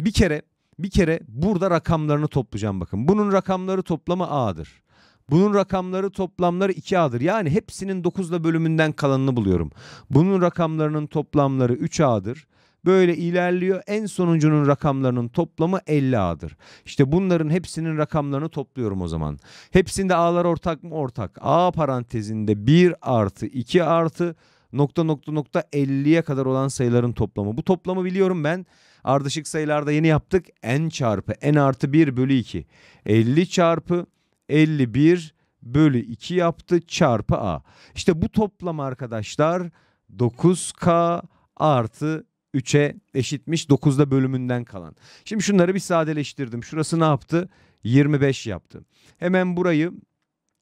bir kere bir kere burada rakamlarını toplayacağım bakın. Bunun rakamları toplamı A'dır. Bunun rakamları toplamları 2A'dır. Yani hepsinin 9'la bölümünden kalanını buluyorum. Bunun rakamlarının toplamları 3A'dır. Böyle ilerliyor. En sonuncunun rakamlarının toplamı 50A'dır. İşte bunların hepsinin rakamlarını topluyorum o zaman. Hepsinde A'lar ortak mı? Ortak. A parantezinde 1 artı 2 artı nokta nokta nokta 50'ye kadar olan sayıların toplamı. Bu toplamı biliyorum ben. Ardışık sayılarda yeni yaptık. N çarpı N artı 1 bölü 2. 50 çarpı 51 bölü 2 yaptı çarpı A. İşte bu toplam arkadaşlar 9K artı 3'e eşitmiş 9'da bölümünden kalan. Şimdi şunları bir sadeleştirdim. Şurası ne yaptı? 25 yaptı. Hemen burayı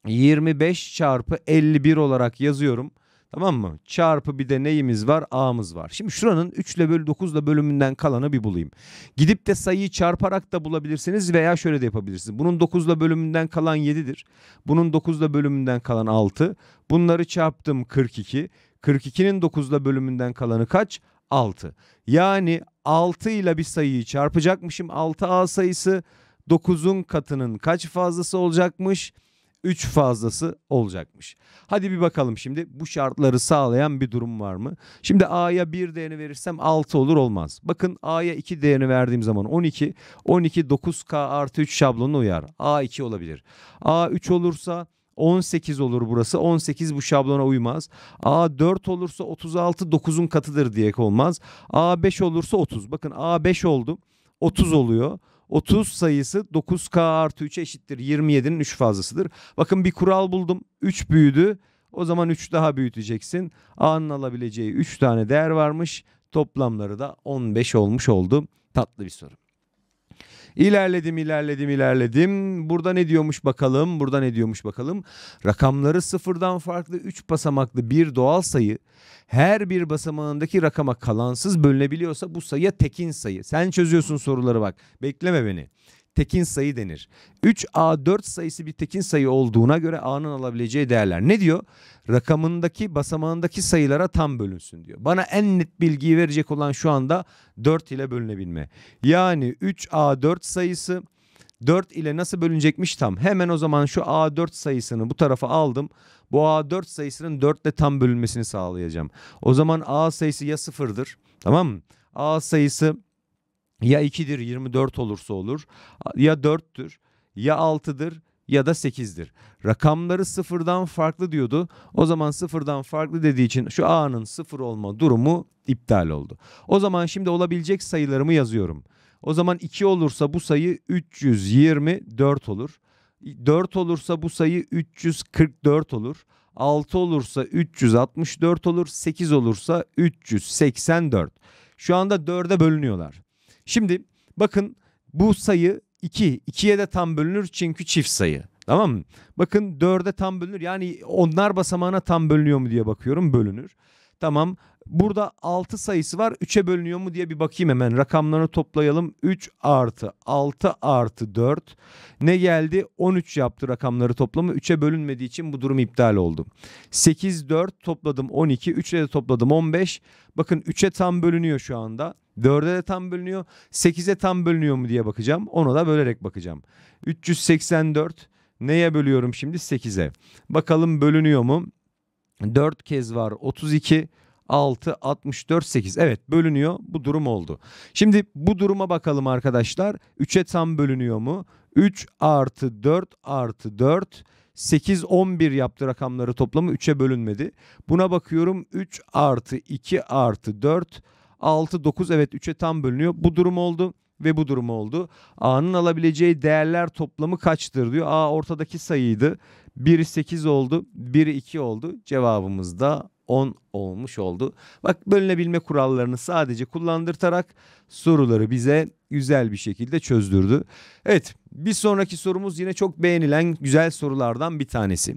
25 çarpı 51 olarak yazıyorum. Tamam mı? Çarpı bir de neyimiz var? A'mız var. Şimdi şuranın 3 ile bölü 9 ile bölümünden kalanı bir bulayım. Gidip de sayıyı çarparak da bulabilirsiniz veya şöyle de yapabilirsiniz. Bunun 9 ile bölümünden kalan 7'dir. Bunun 9 ile bölümünden kalan 6. Bunları çarptım 42. 42'nin 9 ile bölümünden kalanı kaç? 6. Yani 6 ile bir sayıyı çarpacakmışım. 6A sayısı 9'un katının kaç fazlası olacakmış? 3 fazlası olacakmış. Hadi bir bakalım şimdi bu şartları sağlayan bir durum var mı? Şimdi A'ya 1 değerini verirsem 6 olur olmaz. Bakın A'ya 2 değerini verdiğim zaman 12. 12 9K artı 3 şablonu uyar. A2 olabilir. A3 olursa 18 olur burası. 18 bu şablona uymaz. A4 olursa 36 9'un katıdır diye olmaz. A5 olursa 30. Bakın A5 oldu. 30 oluyor. 30 sayısı 9K artı 3 eşittir. 27'nin 3 fazlasıdır. Bakın bir kural buldum. 3 büyüdü. O zaman 3 daha büyüteceksin. A'nın alabileceği 3 tane değer varmış. Toplamları da 15 olmuş oldu. Tatlı bir soru. İlerledim, ilerledim, ilerledim. Burada ne diyormuş bakalım, burada ne diyormuş bakalım. Rakamları sıfırdan farklı üç basamaklı bir doğal sayı her bir basamağındaki rakama kalansız bölünebiliyorsa bu sayı tekin sayı. Sen çözüyorsun soruları bak. Bekleme beni tekin sayı denir. 3A4 sayısı bir tekin sayı olduğuna göre A'nın alabileceği değerler. Ne diyor? Rakamındaki basamağındaki sayılara tam bölünsün diyor. Bana en net bilgiyi verecek olan şu anda 4 ile bölünebilme. Yani 3A4 sayısı 4 ile nasıl bölünecekmiş tam. Hemen o zaman şu A4 sayısını bu tarafa aldım. Bu A4 sayısının 4 ile tam bölünmesini sağlayacağım. O zaman A sayısı ya sıfırdır. Tamam mı? A sayısı ya 2'dir 24 olursa olur ya 4'tür ya 6'dır ya da 8'dir. Rakamları sıfırdan farklı diyordu. O zaman sıfırdan farklı dediği için şu A'nın sıfır olma durumu iptal oldu. O zaman şimdi olabilecek sayılarımı yazıyorum. O zaman 2 olursa bu sayı 324 olur. 4 olursa bu sayı 344 olur. 6 olursa 364 olur. 8 olursa 384. Şu anda 4'e bölünüyorlar. Şimdi bakın bu sayı 2. 2'ye de tam bölünür çünkü çift sayı. Tamam mı? Bakın 4'e tam bölünür. Yani onlar basamağına tam bölünüyor mu diye bakıyorum. Bölünür. Tamam. Burada 6 sayısı var. 3'e bölünüyor mu diye bir bakayım hemen. Rakamlarını toplayalım. 3 artı 6 artı 4. Ne geldi? 13 yaptı rakamları toplamı. 3'e bölünmediği için bu durum iptal oldu. 8, 4 topladım 12. 3'e de topladım 15. Bakın 3'e tam bölünüyor şu anda. 4'e de tam bölünüyor. 8'e tam bölünüyor mu diye bakacağım. Ona da bölerek bakacağım. 384 neye bölüyorum şimdi? 8'e. Bakalım bölünüyor mu? 4 kez var 32 6 64 8 evet bölünüyor bu durum oldu. Şimdi bu duruma bakalım arkadaşlar 3'e tam bölünüyor mu? 3 artı 4 artı 4 8 11 yaptı rakamları toplamı 3'e bölünmedi. Buna bakıyorum 3 artı 2 artı 4 6 9 evet 3'e tam bölünüyor bu durum oldu ve bu durum oldu. A'nın alabileceği değerler toplamı kaçtır diyor. A ortadaki sayıydı. 1-8 oldu. 1-2 oldu. Cevabımız da 10 olmuş oldu. Bak bölünebilme kurallarını sadece kullandırtarak soruları bize güzel bir şekilde çözdürdü. Evet bir sonraki sorumuz yine çok beğenilen güzel sorulardan bir tanesi.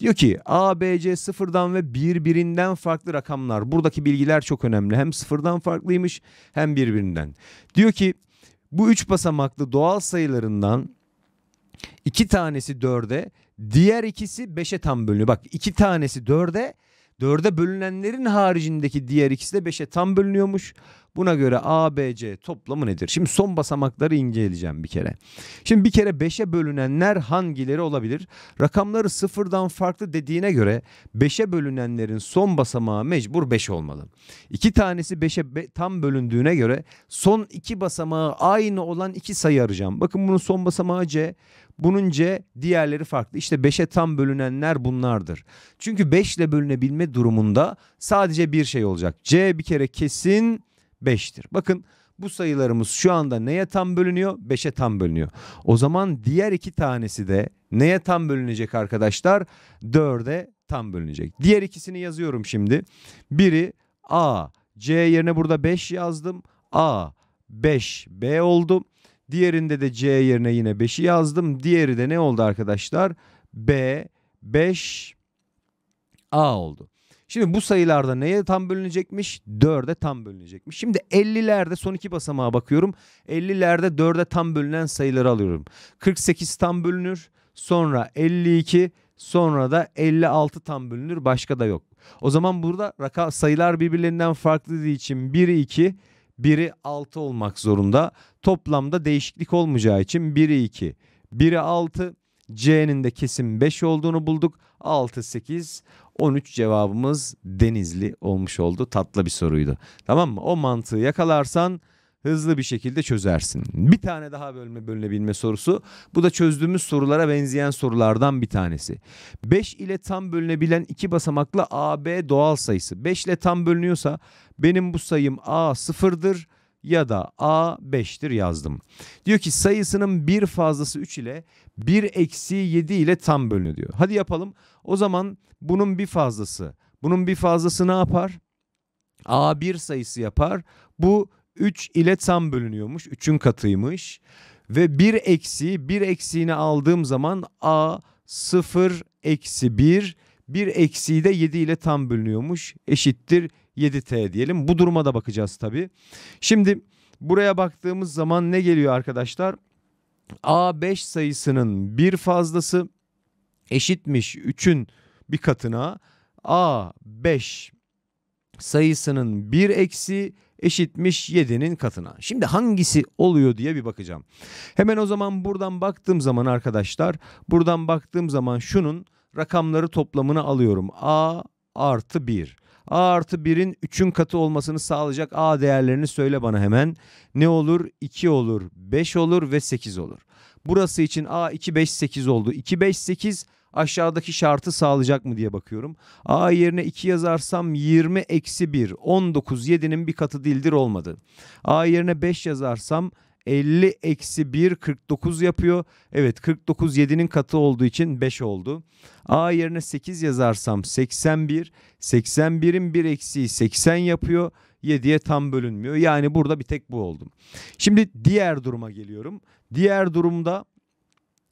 Diyor ki A, B, C sıfırdan ve birbirinden farklı rakamlar. Buradaki bilgiler çok önemli. Hem sıfırdan farklıymış hem birbirinden. Diyor ki bu üç basamaklı doğal sayılarından İki tanesi dörde, diğer ikisi beşe tam bölünüyor. Bak iki tanesi dörde, dörde bölünenlerin haricindeki diğer ikisi de beşe tam bölünüyormuş. Buna göre A, B, C toplamı nedir? Şimdi son basamakları inceleyeceğim bir kere. Şimdi bir kere beşe bölünenler hangileri olabilir? Rakamları sıfırdan farklı dediğine göre beşe bölünenlerin son basamağı mecbur beş olmalı. İki tanesi beşe tam bölündüğüne göre son iki basamağı aynı olan iki sayı arayacağım. Bakın bunun son basamağı C. Bunun C diğerleri farklı. İşte beşe tam bölünenler bunlardır. Çünkü beşle bölünebilme durumunda sadece bir şey olacak. C bir kere kesin beştir. Bakın bu sayılarımız şu anda neye tam bölünüyor? 5'e tam bölünüyor. O zaman diğer iki tanesi de neye tam bölünecek arkadaşlar? 4'e tam bölünecek. Diğer ikisini yazıyorum şimdi. Biri A, C yerine burada 5 yazdım. A, 5, B oldu. Diğerinde de C yerine yine 5'i yazdım. Diğeri de ne oldu arkadaşlar? B, 5, A oldu. Şimdi bu sayılarda neye tam bölünecekmiş? 4'e tam bölünecekmiş. Şimdi 50'lerde son iki basamağa bakıyorum. 50'lerde 4'e tam bölünen sayıları alıyorum. 48 tam bölünür. Sonra 52, sonra da 56 tam bölünür. Başka da yok. O zaman burada sayılar birbirlerinden farklı dediği için 1, 2, biri 6 olmak zorunda. Toplamda değişiklik olmayacağı için biri 2, biri 6. C'nin de kesin 5 olduğunu bulduk. 6, 8, 13 cevabımız Denizli olmuş oldu. Tatlı bir soruydu. Tamam mı? O mantığı yakalarsan hızlı bir şekilde çözersin. Bir tane daha bölme bölünebilme sorusu. Bu da çözdüğümüz sorulara benzeyen sorulardan bir tanesi. 5 ile tam bölünebilen iki basamaklı AB doğal sayısı. 5 ile tam bölünüyorsa benim bu sayım A sıfırdır ya da A 5'tir yazdım. Diyor ki sayısının bir fazlası 3 ile bir eksi 7 ile tam bölünüyor diyor. Hadi yapalım. O zaman bunun bir fazlası. Bunun bir fazlası ne yapar? A1 sayısı yapar. Bu 3 ile tam bölünüyormuş. 3'ün katıymış. Ve 1 eksi 1 eksiğini aldığım zaman a 0 eksi 1 1 eksiği de 7 ile tam bölünüyormuş. Eşittir 7t diyelim. Bu duruma da bakacağız tabi. Şimdi buraya baktığımız zaman ne geliyor arkadaşlar? A5 sayısının bir fazlası eşitmiş 3'ün bir katına A5 sayısının bir eksi eşitmiş 7'nin katına. Şimdi hangisi oluyor diye bir bakacağım. Hemen o zaman buradan baktığım zaman arkadaşlar buradan baktığım zaman şunun rakamları toplamını alıyorum. A artı 1. A artı 1'in 3'ün katı olmasını sağlayacak A değerlerini söyle bana hemen. Ne olur? 2 olur, 5 olur ve 8 olur. Burası için A 2, 5, 8 oldu. 2, 5, 8 aşağıdaki şartı sağlayacak mı diye bakıyorum. A yerine 2 yazarsam 20 eksi 1 19 7'nin bir katı değildir olmadı. A yerine 5 yazarsam 50 eksi 1 49 yapıyor. Evet 49 7'nin katı olduğu için 5 oldu. A yerine 8 yazarsam 81. 81'in 1 eksiği 80 yapıyor. 7'ye tam bölünmüyor. Yani burada bir tek bu oldum. Şimdi diğer duruma geliyorum. Diğer durumda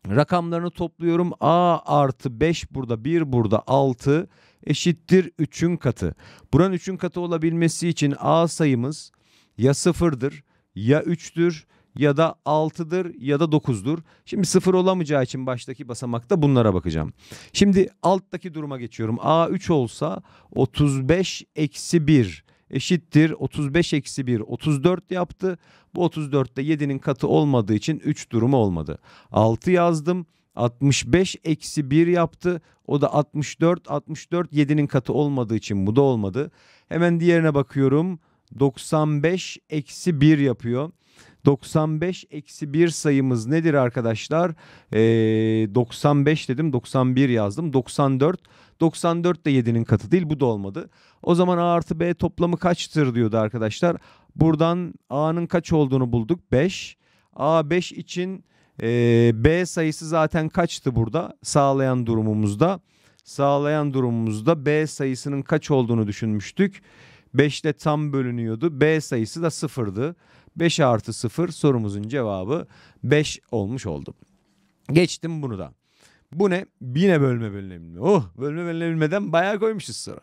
Rakamlarını topluyorum. A artı 5 burada 1 burada 6 eşittir 3'ün katı. Buranın 3'ün katı olabilmesi için A sayımız ya 0'dır ya 3'tür ya da 6'dır ya da 9'dur. Şimdi 0 olamayacağı için baştaki basamakta bunlara bakacağım. Şimdi alttaki duruma geçiyorum. A 3 olsa 35 eksi 1 eşittir 35 eksi 1 34 yaptı. Bu 34'te 7'nin katı olmadığı için 3 durumu olmadı. 6 yazdım. 65 eksi 1 yaptı. O da 64. 64 7'nin katı olmadığı için bu da olmadı. Hemen diğerine bakıyorum. 95 eksi 1 yapıyor. 95 eksi 1 sayımız nedir arkadaşlar? Ee, 95 dedim 91 yazdım. 94 94 de 7'nin katı değil bu da olmadı. O zaman A artı B toplamı kaçtır diyordu arkadaşlar. Buradan A'nın kaç olduğunu bulduk 5. A 5 için e, B sayısı zaten kaçtı burada sağlayan durumumuzda. Sağlayan durumumuzda B sayısının kaç olduğunu düşünmüştük. 5 ile tam bölünüyordu. B sayısı da sıfırdı. 5 artı 0 sorumuzun cevabı 5 olmuş oldu. Geçtim bunu da. Bu ne? Yine bölme bölünebilme. Oh bölme bölünebilmeden bayağı koymuşuz sonra.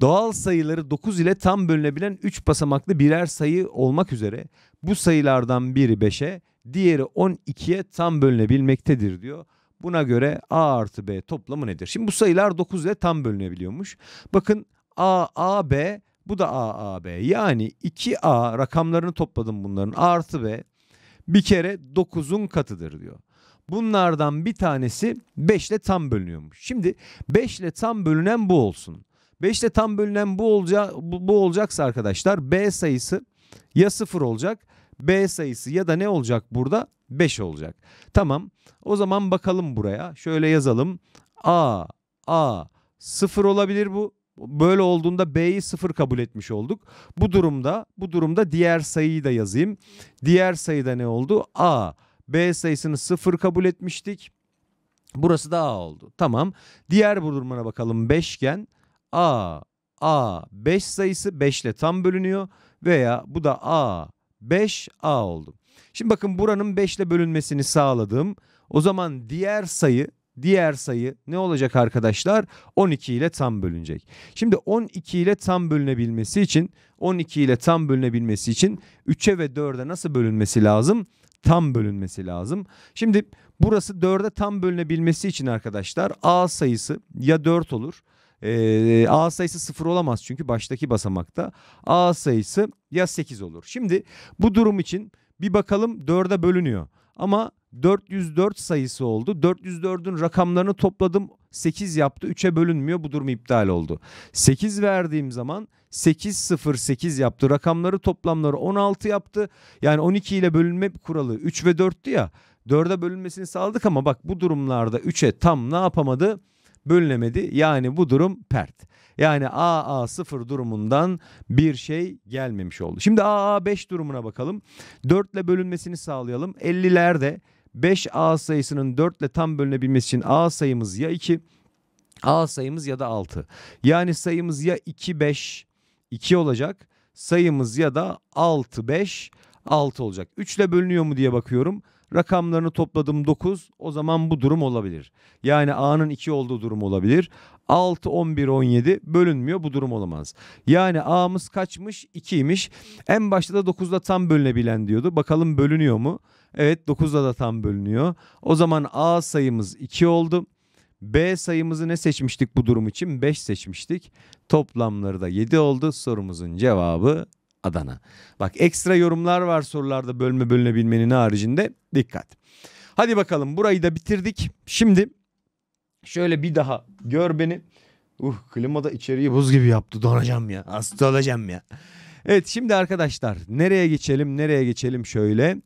Doğal sayıları 9 ile tam bölünebilen 3 basamaklı birer sayı olmak üzere bu sayılardan biri 5'e diğeri 12'ye tam bölünebilmektedir diyor. Buna göre A artı B toplamı nedir? Şimdi bu sayılar 9 ile tam bölünebiliyormuş. Bakın A, A, B bu da A, A, B. Yani 2A rakamlarını topladım bunların artı B bir kere 9'un katıdır diyor. Bunlardan bir tanesi 5 ile tam bölünüyormuş. Şimdi 5 ile tam bölünen bu olsun. 5 ile tam bölünen bu, olca bu, bu olacaksa arkadaşlar B sayısı ya 0 olacak B sayısı ya da ne olacak burada? 5 olacak. Tamam o zaman bakalım buraya şöyle yazalım. A, A 0 olabilir bu. Böyle olduğunda B'yi 0 kabul etmiş olduk. Bu durumda bu durumda diğer sayıyı da yazayım. Diğer sayıda ne oldu? A B sayısını 0 kabul etmiştik. Burası da A oldu. Tamam. Diğer durumuna bakalım. Beşgen A A 5 sayısı 5 ile tam bölünüyor veya bu da A 5 A oldu. Şimdi bakın buranın 5 ile bölünmesini sağladım. O zaman diğer sayı diğer sayı ne olacak arkadaşlar? 12 ile tam bölünecek. Şimdi 12 ile tam bölünebilmesi için 12 ile tam bölünebilmesi için 3'e ve 4'e nasıl bölünmesi lazım? tam bölünmesi lazım. Şimdi burası 4'e tam bölünebilmesi için arkadaşlar A sayısı ya 4 olur. Ee, A sayısı 0 olamaz çünkü baştaki basamakta. A sayısı ya 8 olur. Şimdi bu durum için bir bakalım 4'e bölünüyor. Ama 404 sayısı oldu. 404'ün rakamlarını topladım 8 yaptı 3'e bölünmüyor bu durum iptal oldu. 8 verdiğim zaman 8 0 8 yaptı rakamları toplamları 16 yaptı. Yani 12 ile bölünme kuralı 3 ve 4'tü ya 4'e bölünmesini sağladık ama bak bu durumlarda 3'e tam ne yapamadı? bölünemedi. Yani bu durum pert. Yani AA0 durumundan bir şey gelmemiş oldu. Şimdi AA5 durumuna bakalım. 4 ile bölünmesini sağlayalım. 50'lerde 5 A sayısının 4 ile tam bölünebilmesi için A sayımız ya 2 A sayımız ya da 6. Yani sayımız ya 2 5 2 olacak. Sayımız ya da 6 5 6 olacak. 3 ile bölünüyor mu diye bakıyorum. Rakamlarını topladım 9. O zaman bu durum olabilir. Yani A'nın 2 olduğu durum olabilir. 6, 11, 17 bölünmüyor. Bu durum olamaz. Yani A'mız kaçmış? 2'ymiş. En başta da 9'da tam bölünebilen diyordu. Bakalım bölünüyor mu? Evet 9'da da tam bölünüyor. O zaman A sayımız 2 oldu. B sayımızı ne seçmiştik bu durum için? 5 seçmiştik. Toplamları da 7 oldu. Sorumuzun cevabı Adana. Bak ekstra yorumlar var sorularda bölme bölünebilmenin haricinde. Dikkat. Hadi bakalım burayı da bitirdik. Şimdi şöyle bir daha gör beni. Uh klima da içeriği buz gibi yaptı. Donacağım ya. Hasta olacağım ya. Evet şimdi arkadaşlar nereye geçelim nereye geçelim şöyle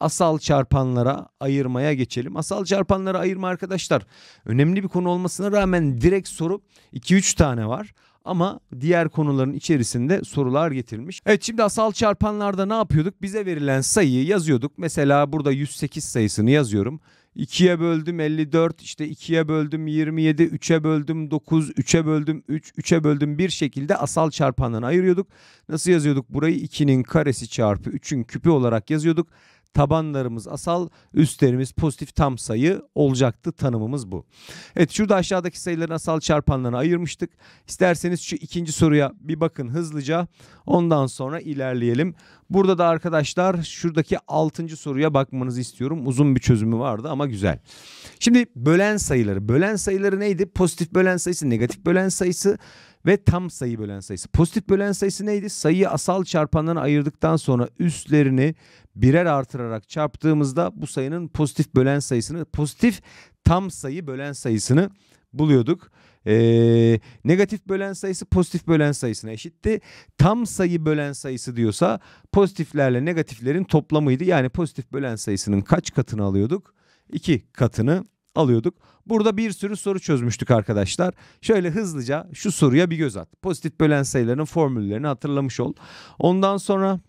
asal çarpanlara ayırmaya geçelim. Asal çarpanlara ayırma arkadaşlar önemli bir konu olmasına rağmen direkt sorup 2-3 tane var. Ama diğer konuların içerisinde sorular getirilmiş. Evet şimdi asal çarpanlarda ne yapıyorduk? Bize verilen sayıyı yazıyorduk. Mesela burada 108 sayısını yazıyorum. 2'ye böldüm 54, işte 2'ye böldüm 27, 3'e böldüm 9, 3'e böldüm 3, 3'e böldüm bir şekilde asal çarpanlarını ayırıyorduk. Nasıl yazıyorduk? Burayı 2'nin karesi çarpı 3'ün küpü olarak yazıyorduk tabanlarımız asal, üstlerimiz pozitif tam sayı olacaktı. Tanımımız bu. Evet şurada aşağıdaki sayıların asal çarpanlarını ayırmıştık. İsterseniz şu ikinci soruya bir bakın hızlıca. Ondan sonra ilerleyelim. Burada da arkadaşlar şuradaki altıncı soruya bakmanızı istiyorum. Uzun bir çözümü vardı ama güzel. Şimdi bölen sayıları. Bölen sayıları neydi? Pozitif bölen sayısı, negatif bölen sayısı ve tam sayı bölen sayısı. Pozitif bölen sayısı neydi? Sayıyı asal çarpandan ayırdıktan sonra üstlerini birer artırarak çarptığımızda bu sayının pozitif bölen sayısını, pozitif tam sayı bölen sayısını buluyorduk. Ee, negatif bölen sayısı pozitif bölen sayısına eşitti. Tam sayı bölen sayısı diyorsa pozitiflerle negatiflerin toplamıydı. Yani pozitif bölen sayısının kaç katını alıyorduk? 2 katını alıyorduk. Burada bir sürü soru çözmüştük arkadaşlar. Şöyle hızlıca şu soruya bir göz at. Pozitif bölen sayılarının formüllerini hatırlamış ol. Ondan sonra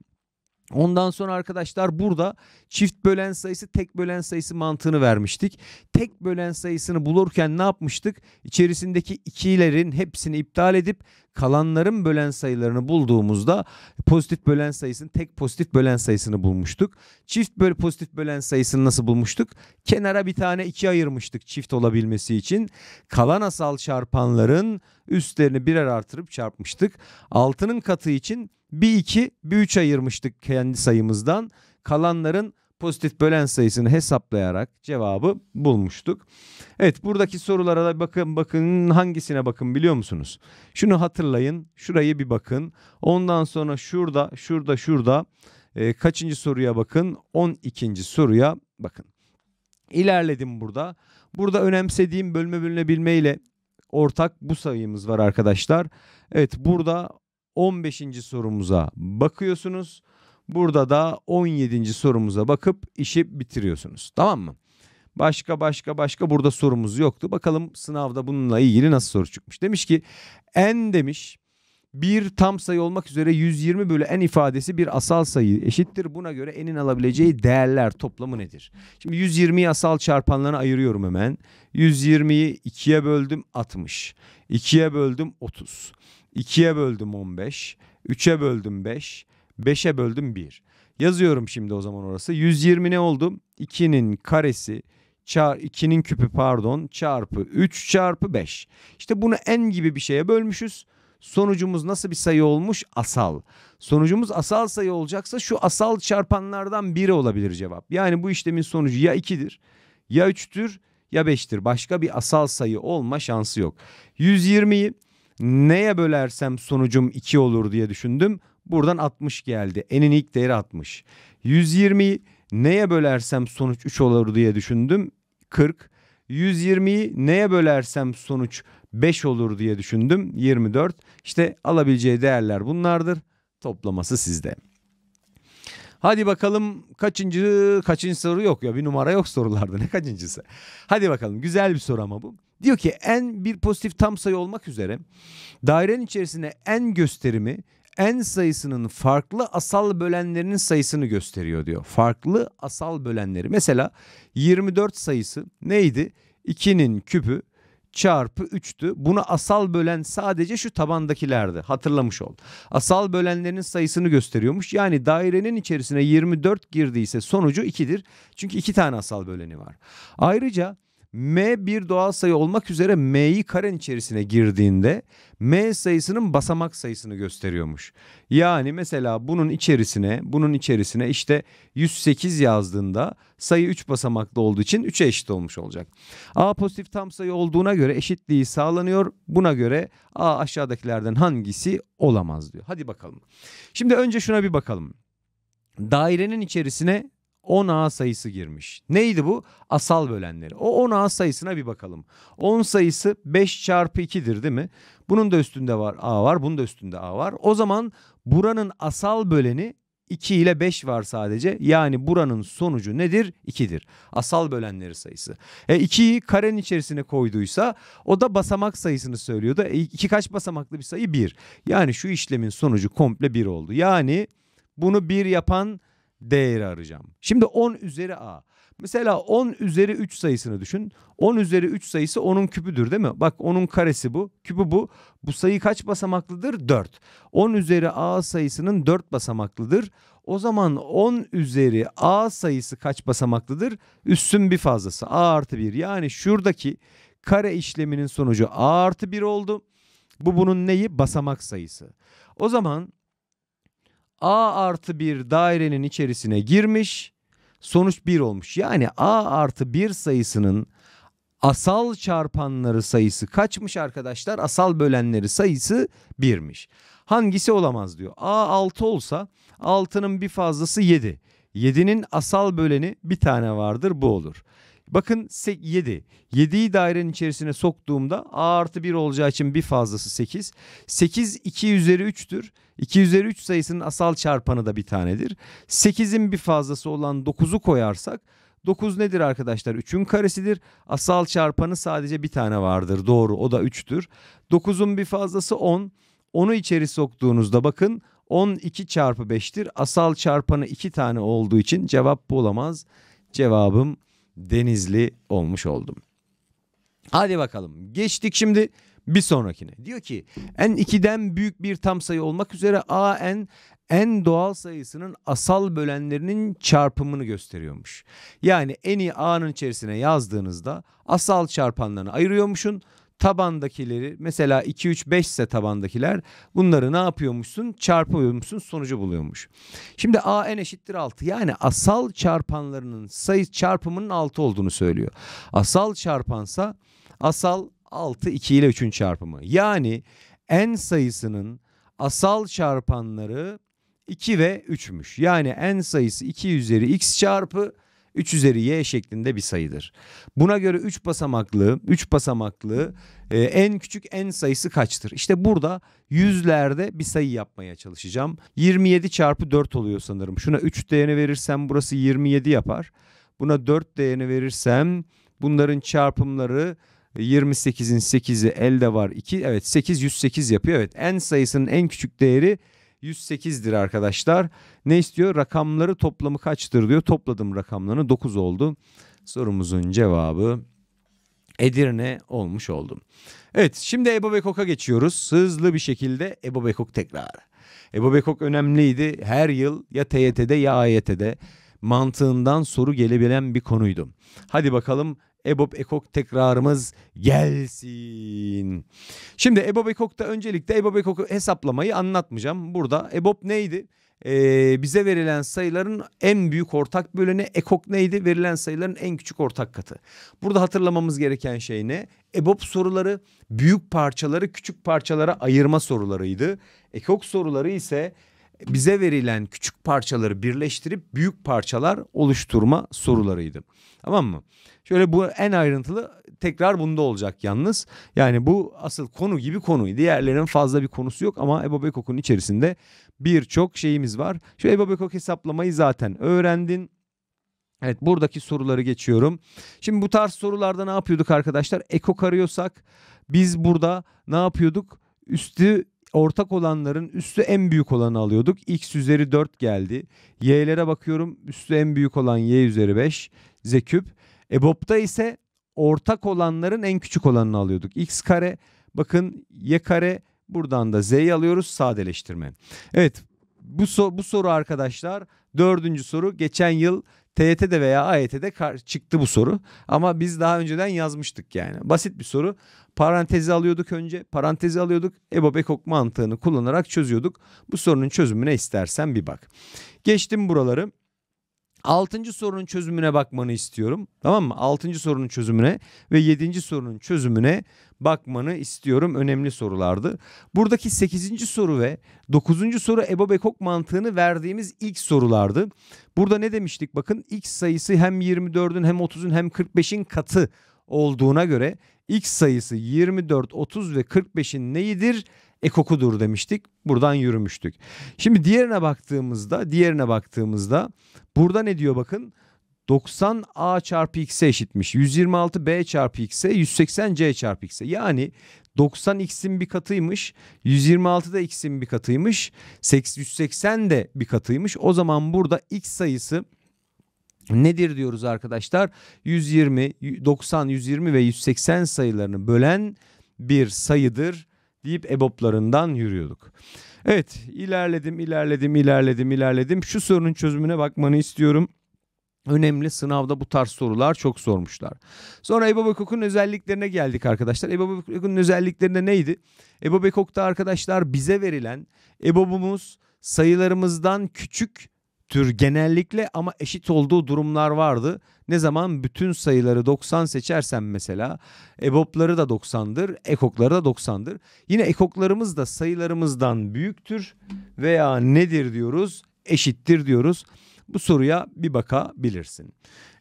Ondan sonra arkadaşlar burada çift bölen sayısı tek bölen sayısı mantığını vermiştik. Tek bölen sayısını bulurken ne yapmıştık? İçerisindeki ikilerin hepsini iptal edip kalanların bölen sayılarını bulduğumuzda pozitif bölen sayısının tek pozitif bölen sayısını bulmuştuk. Çift böl pozitif bölen sayısını nasıl bulmuştuk? Kenara bir tane iki ayırmıştık çift olabilmesi için. Kalan asal çarpanların üstlerini birer artırıp çarpmıştık. Altının katı için bir iki bir üç ayırmıştık kendi sayımızdan. Kalanların pozitif bölen sayısını hesaplayarak cevabı bulmuştuk. Evet buradaki sorulara da bakın bakın hangisine bakın biliyor musunuz? Şunu hatırlayın şurayı bir bakın. Ondan sonra şurada şurada şurada e, kaçıncı soruya bakın? 12. soruya bakın. İlerledim burada. Burada önemsediğim bölme bölünebilme ile ortak bu sayımız var arkadaşlar. Evet burada 15. sorumuza bakıyorsunuz. Burada da 17. sorumuza bakıp işi bitiriyorsunuz. Tamam mı? Başka başka başka burada sorumuz yoktu. Bakalım sınavda bununla ilgili nasıl soru çıkmış. Demiş ki en demiş bir tam sayı olmak üzere 120 bölü n ifadesi bir asal sayı eşittir. Buna göre n'in alabileceği değerler toplamı nedir? Şimdi 120'yi asal çarpanlarına ayırıyorum hemen. 120'yi 2'ye böldüm 60. 2'ye böldüm 30. 2'ye böldüm 15. 3'e böldüm 5. 5'e böldüm 1. Yazıyorum şimdi o zaman orası. 120 ne oldu? 2'nin karesi çar 2'nin küpü pardon çarpı 3 çarpı 5. İşte bunu n gibi bir şeye bölmüşüz. Sonucumuz nasıl bir sayı olmuş? Asal. Sonucumuz asal sayı olacaksa şu asal çarpanlardan biri olabilir cevap. Yani bu işlemin sonucu ya 2'dir ya 3'tür ya 5'tir. Başka bir asal sayı olma şansı yok. 120'yi Neye bölersem sonucum 2 olur diye düşündüm. Buradan 60 geldi. N'in ilk değeri 60. 120'yi neye bölersem sonuç 3 olur diye düşündüm. 40. 120'yi neye bölersem sonuç 5 olur diye düşündüm. 24. İşte alabileceği değerler bunlardır. Toplaması sizde. Hadi bakalım kaçıncı kaçıncı soru yok ya bir numara yok sorularda ne kaçıncısı. Hadi bakalım güzel bir soru ama bu. Diyor ki en bir pozitif tam sayı olmak üzere dairenin içerisine en gösterimi en sayısının farklı asal bölenlerinin sayısını gösteriyor diyor. Farklı asal bölenleri. Mesela 24 sayısı neydi? 2'nin küpü çarpı 3'tü. Bunu asal bölen sadece şu tabandakilerdi. Hatırlamış ol. Asal bölenlerin sayısını gösteriyormuş. Yani dairenin içerisine 24 girdiyse sonucu 2'dir. Çünkü 2 tane asal böleni var. Ayrıca M bir doğal sayı olmak üzere M'yi karen içerisine girdiğinde M sayısının basamak sayısını gösteriyormuş. Yani mesela bunun içerisine bunun içerisine işte 108 yazdığında sayı 3 basamaklı olduğu için 3'e eşit olmuş olacak. A pozitif tam sayı olduğuna göre eşitliği sağlanıyor. Buna göre A aşağıdakilerden hangisi olamaz diyor. Hadi bakalım. Şimdi önce şuna bir bakalım. Dairenin içerisine 10 A sayısı girmiş. Neydi bu? Asal bölenleri. O 10 A sayısına bir bakalım. 10 sayısı 5 çarpı 2'dir değil mi? Bunun da üstünde var A var. Bunun da üstünde A var. O zaman buranın asal böleni 2 ile 5 var sadece. Yani buranın sonucu nedir? 2'dir. Asal bölenleri sayısı. E 2'yi karenin içerisine koyduysa o da basamak sayısını söylüyordu. E 2 kaç basamaklı bir sayı? 1. Yani şu işlemin sonucu komple 1 oldu. Yani bunu 1 yapan değeri arayacağım. Şimdi 10 üzeri a. Mesela 10 üzeri 3 sayısını düşün. 10 üzeri 3 sayısı 10'un küpüdür değil mi? Bak 10'un karesi bu. Küpü bu. Bu sayı kaç basamaklıdır? 4. 10 üzeri a sayısının 4 basamaklıdır. O zaman 10 üzeri a sayısı kaç basamaklıdır? Üssün bir fazlası. a artı 1. Yani şuradaki kare işleminin sonucu a artı 1 oldu. Bu bunun neyi? Basamak sayısı. O zaman A artı 1 dairenin içerisine girmiş. Sonuç 1 olmuş. Yani A artı 1 sayısının asal çarpanları sayısı kaçmış arkadaşlar? Asal bölenleri sayısı 1'miş. Hangisi olamaz diyor. A 6 olsa 6'nın bir fazlası 7. 7'nin asal böleni bir tane vardır bu olur. Bakın 7. 7'yi dairenin içerisine soktuğumda a artı 1 olacağı için bir fazlası 8. 8 2 üzeri 3'tür. 2 üzeri 3 sayısının asal çarpanı da bir tanedir. 8'in bir fazlası olan 9'u koyarsak 9 nedir arkadaşlar? 3'ün karesidir. Asal çarpanı sadece bir tane vardır. Doğru o da 3'tür. 9'un bir fazlası 10. 10'u içeri soktuğunuzda bakın 12 çarpı 5'tir. Asal çarpanı 2 tane olduğu için cevap bulamaz. olamaz. Cevabım Denizli olmuş oldum. Hadi bakalım geçtik şimdi bir sonrakine. Diyor ki en 2den büyük bir tam sayı olmak üzere a n en doğal sayısının asal bölenlerinin çarpımını gösteriyormuş. Yani eni a'nın içerisine yazdığınızda asal çarpanlarını ayırıyormuşun tabandakileri mesela 2 3 5 ise tabandakiler bunları ne yapıyormuşsun? Çarpıyormuşsun sonucu buluyormuş. Şimdi a n eşittir 6 yani asal çarpanlarının sayı çarpımının 6 olduğunu söylüyor. Asal çarpansa asal 6 2 ile 3'ün çarpımı. Yani n sayısının asal çarpanları 2 ve 3'müş. Yani n sayısı 2 üzeri x çarpı 3 üzeri y şeklinde bir sayıdır. Buna göre 3 basamaklı 3 basamaklı e, en küçük n sayısı kaçtır? İşte burada yüzlerde bir sayı yapmaya çalışacağım. 27 çarpı 4 oluyor sanırım. Şuna 3 değerini verirsem burası 27 yapar. Buna 4 değerini verirsem bunların çarpımları 28'in e, 8'i elde var 2. Evet 8 108 yapıyor. Evet n sayısının en küçük değeri 108'dir arkadaşlar. Ne istiyor? Rakamları toplamı kaçtır diyor. Topladım rakamlarını 9 oldu. Sorumuzun cevabı Edirne olmuş oldum. Evet şimdi Ebo Bekok'a geçiyoruz. Hızlı bir şekilde Ebo Bekok tekrar. Ebo Bekok önemliydi. Her yıl ya TYT'de ya AYT'de mantığından soru gelebilen bir konuydu. Hadi bakalım Ebob Ekok tekrarımız gelsin. Şimdi Ebob Ekok'ta öncelikle Ebob Ekok hesaplamayı anlatmayacağım. Burada Ebob neydi? e, bize verilen sayıların en büyük ortak böleni ekok neydi? Verilen sayıların en küçük ortak katı. Burada hatırlamamız gereken şey ne? EBOB soruları büyük parçaları küçük parçalara ayırma sorularıydı. Ekok soruları ise bize verilen küçük parçaları birleştirip büyük parçalar oluşturma sorularıydı. Tamam mı? Şöyle bu en ayrıntılı tekrar bunda olacak yalnız. Yani bu asıl konu gibi konu. Diğerlerinin fazla bir konusu yok ama Ebo Bekok'un içerisinde birçok şeyimiz var. Şu Ebabekok hesaplamayı zaten öğrendin. Evet buradaki soruları geçiyorum. Şimdi bu tarz sorularda ne yapıyorduk arkadaşlar? Ekok arıyorsak biz burada ne yapıyorduk? Üstü ortak olanların üstü en büyük olanı alıyorduk. X üzeri 4 geldi. Y'lere bakıyorum. Üstü en büyük olan Y üzeri 5. Z küp. EBOB'da ise ortak olanların en küçük olanını alıyorduk. X kare bakın Y kare Buradan da Z'yi alıyoruz sadeleştirme. Evet bu, so bu soru arkadaşlar dördüncü soru geçen yıl TYT'de veya AYT'de çıktı bu soru. Ama biz daha önceden yazmıştık yani. Basit bir soru. Parantezi alıyorduk önce. Parantezi alıyorduk. Ebo Bekok mantığını kullanarak çözüyorduk. Bu sorunun çözümüne istersen bir bak. Geçtim buraları. Altıncı sorunun çözümüne bakmanı istiyorum. Tamam mı? Altıncı sorunun çözümüne ve yedinci sorunun çözümüne bakmanı istiyorum. Önemli sorulardı. Buradaki sekizinci soru ve dokuzuncu soru Ebobekok mantığını verdiğimiz ilk sorulardı. Burada ne demiştik? Bakın x sayısı hem 24'ün hem 30'un hem 45'in katı olduğuna göre x sayısı 24, 30 ve 45'in neyidir? ekokudur demiştik. Buradan yürümüştük. Şimdi diğerine baktığımızda, diğerine baktığımızda burada ne diyor bakın? 90 A çarpı X'e eşitmiş. 126 B çarpı X'e 180 C çarpı X'e. Yani 90 X'in bir katıymış. 126 da X'in bir katıymış. 180 de bir katıymış. O zaman burada X sayısı nedir diyoruz arkadaşlar? 120, 90, 120 ve 180 sayılarını bölen bir sayıdır deyip eboplarından yürüyorduk. Evet ilerledim ilerledim ilerledim ilerledim. Şu sorunun çözümüne bakmanı istiyorum. Önemli sınavda bu tarz sorular çok sormuşlar. Sonra Ebo özelliklerine geldik arkadaşlar. Ebo Bekok'un özelliklerinde neydi? Ebo Bekok'ta arkadaşlar bize verilen EBOB'umuz sayılarımızdan küçük tür genellikle ama eşit olduğu durumlar vardı. Ne zaman bütün sayıları 90 seçersen mesela ebopları da 90'dır, ekokları da 90'dır. Yine ekoklarımız da sayılarımızdan büyüktür veya nedir diyoruz? Eşittir diyoruz. Bu soruya bir bakabilirsin.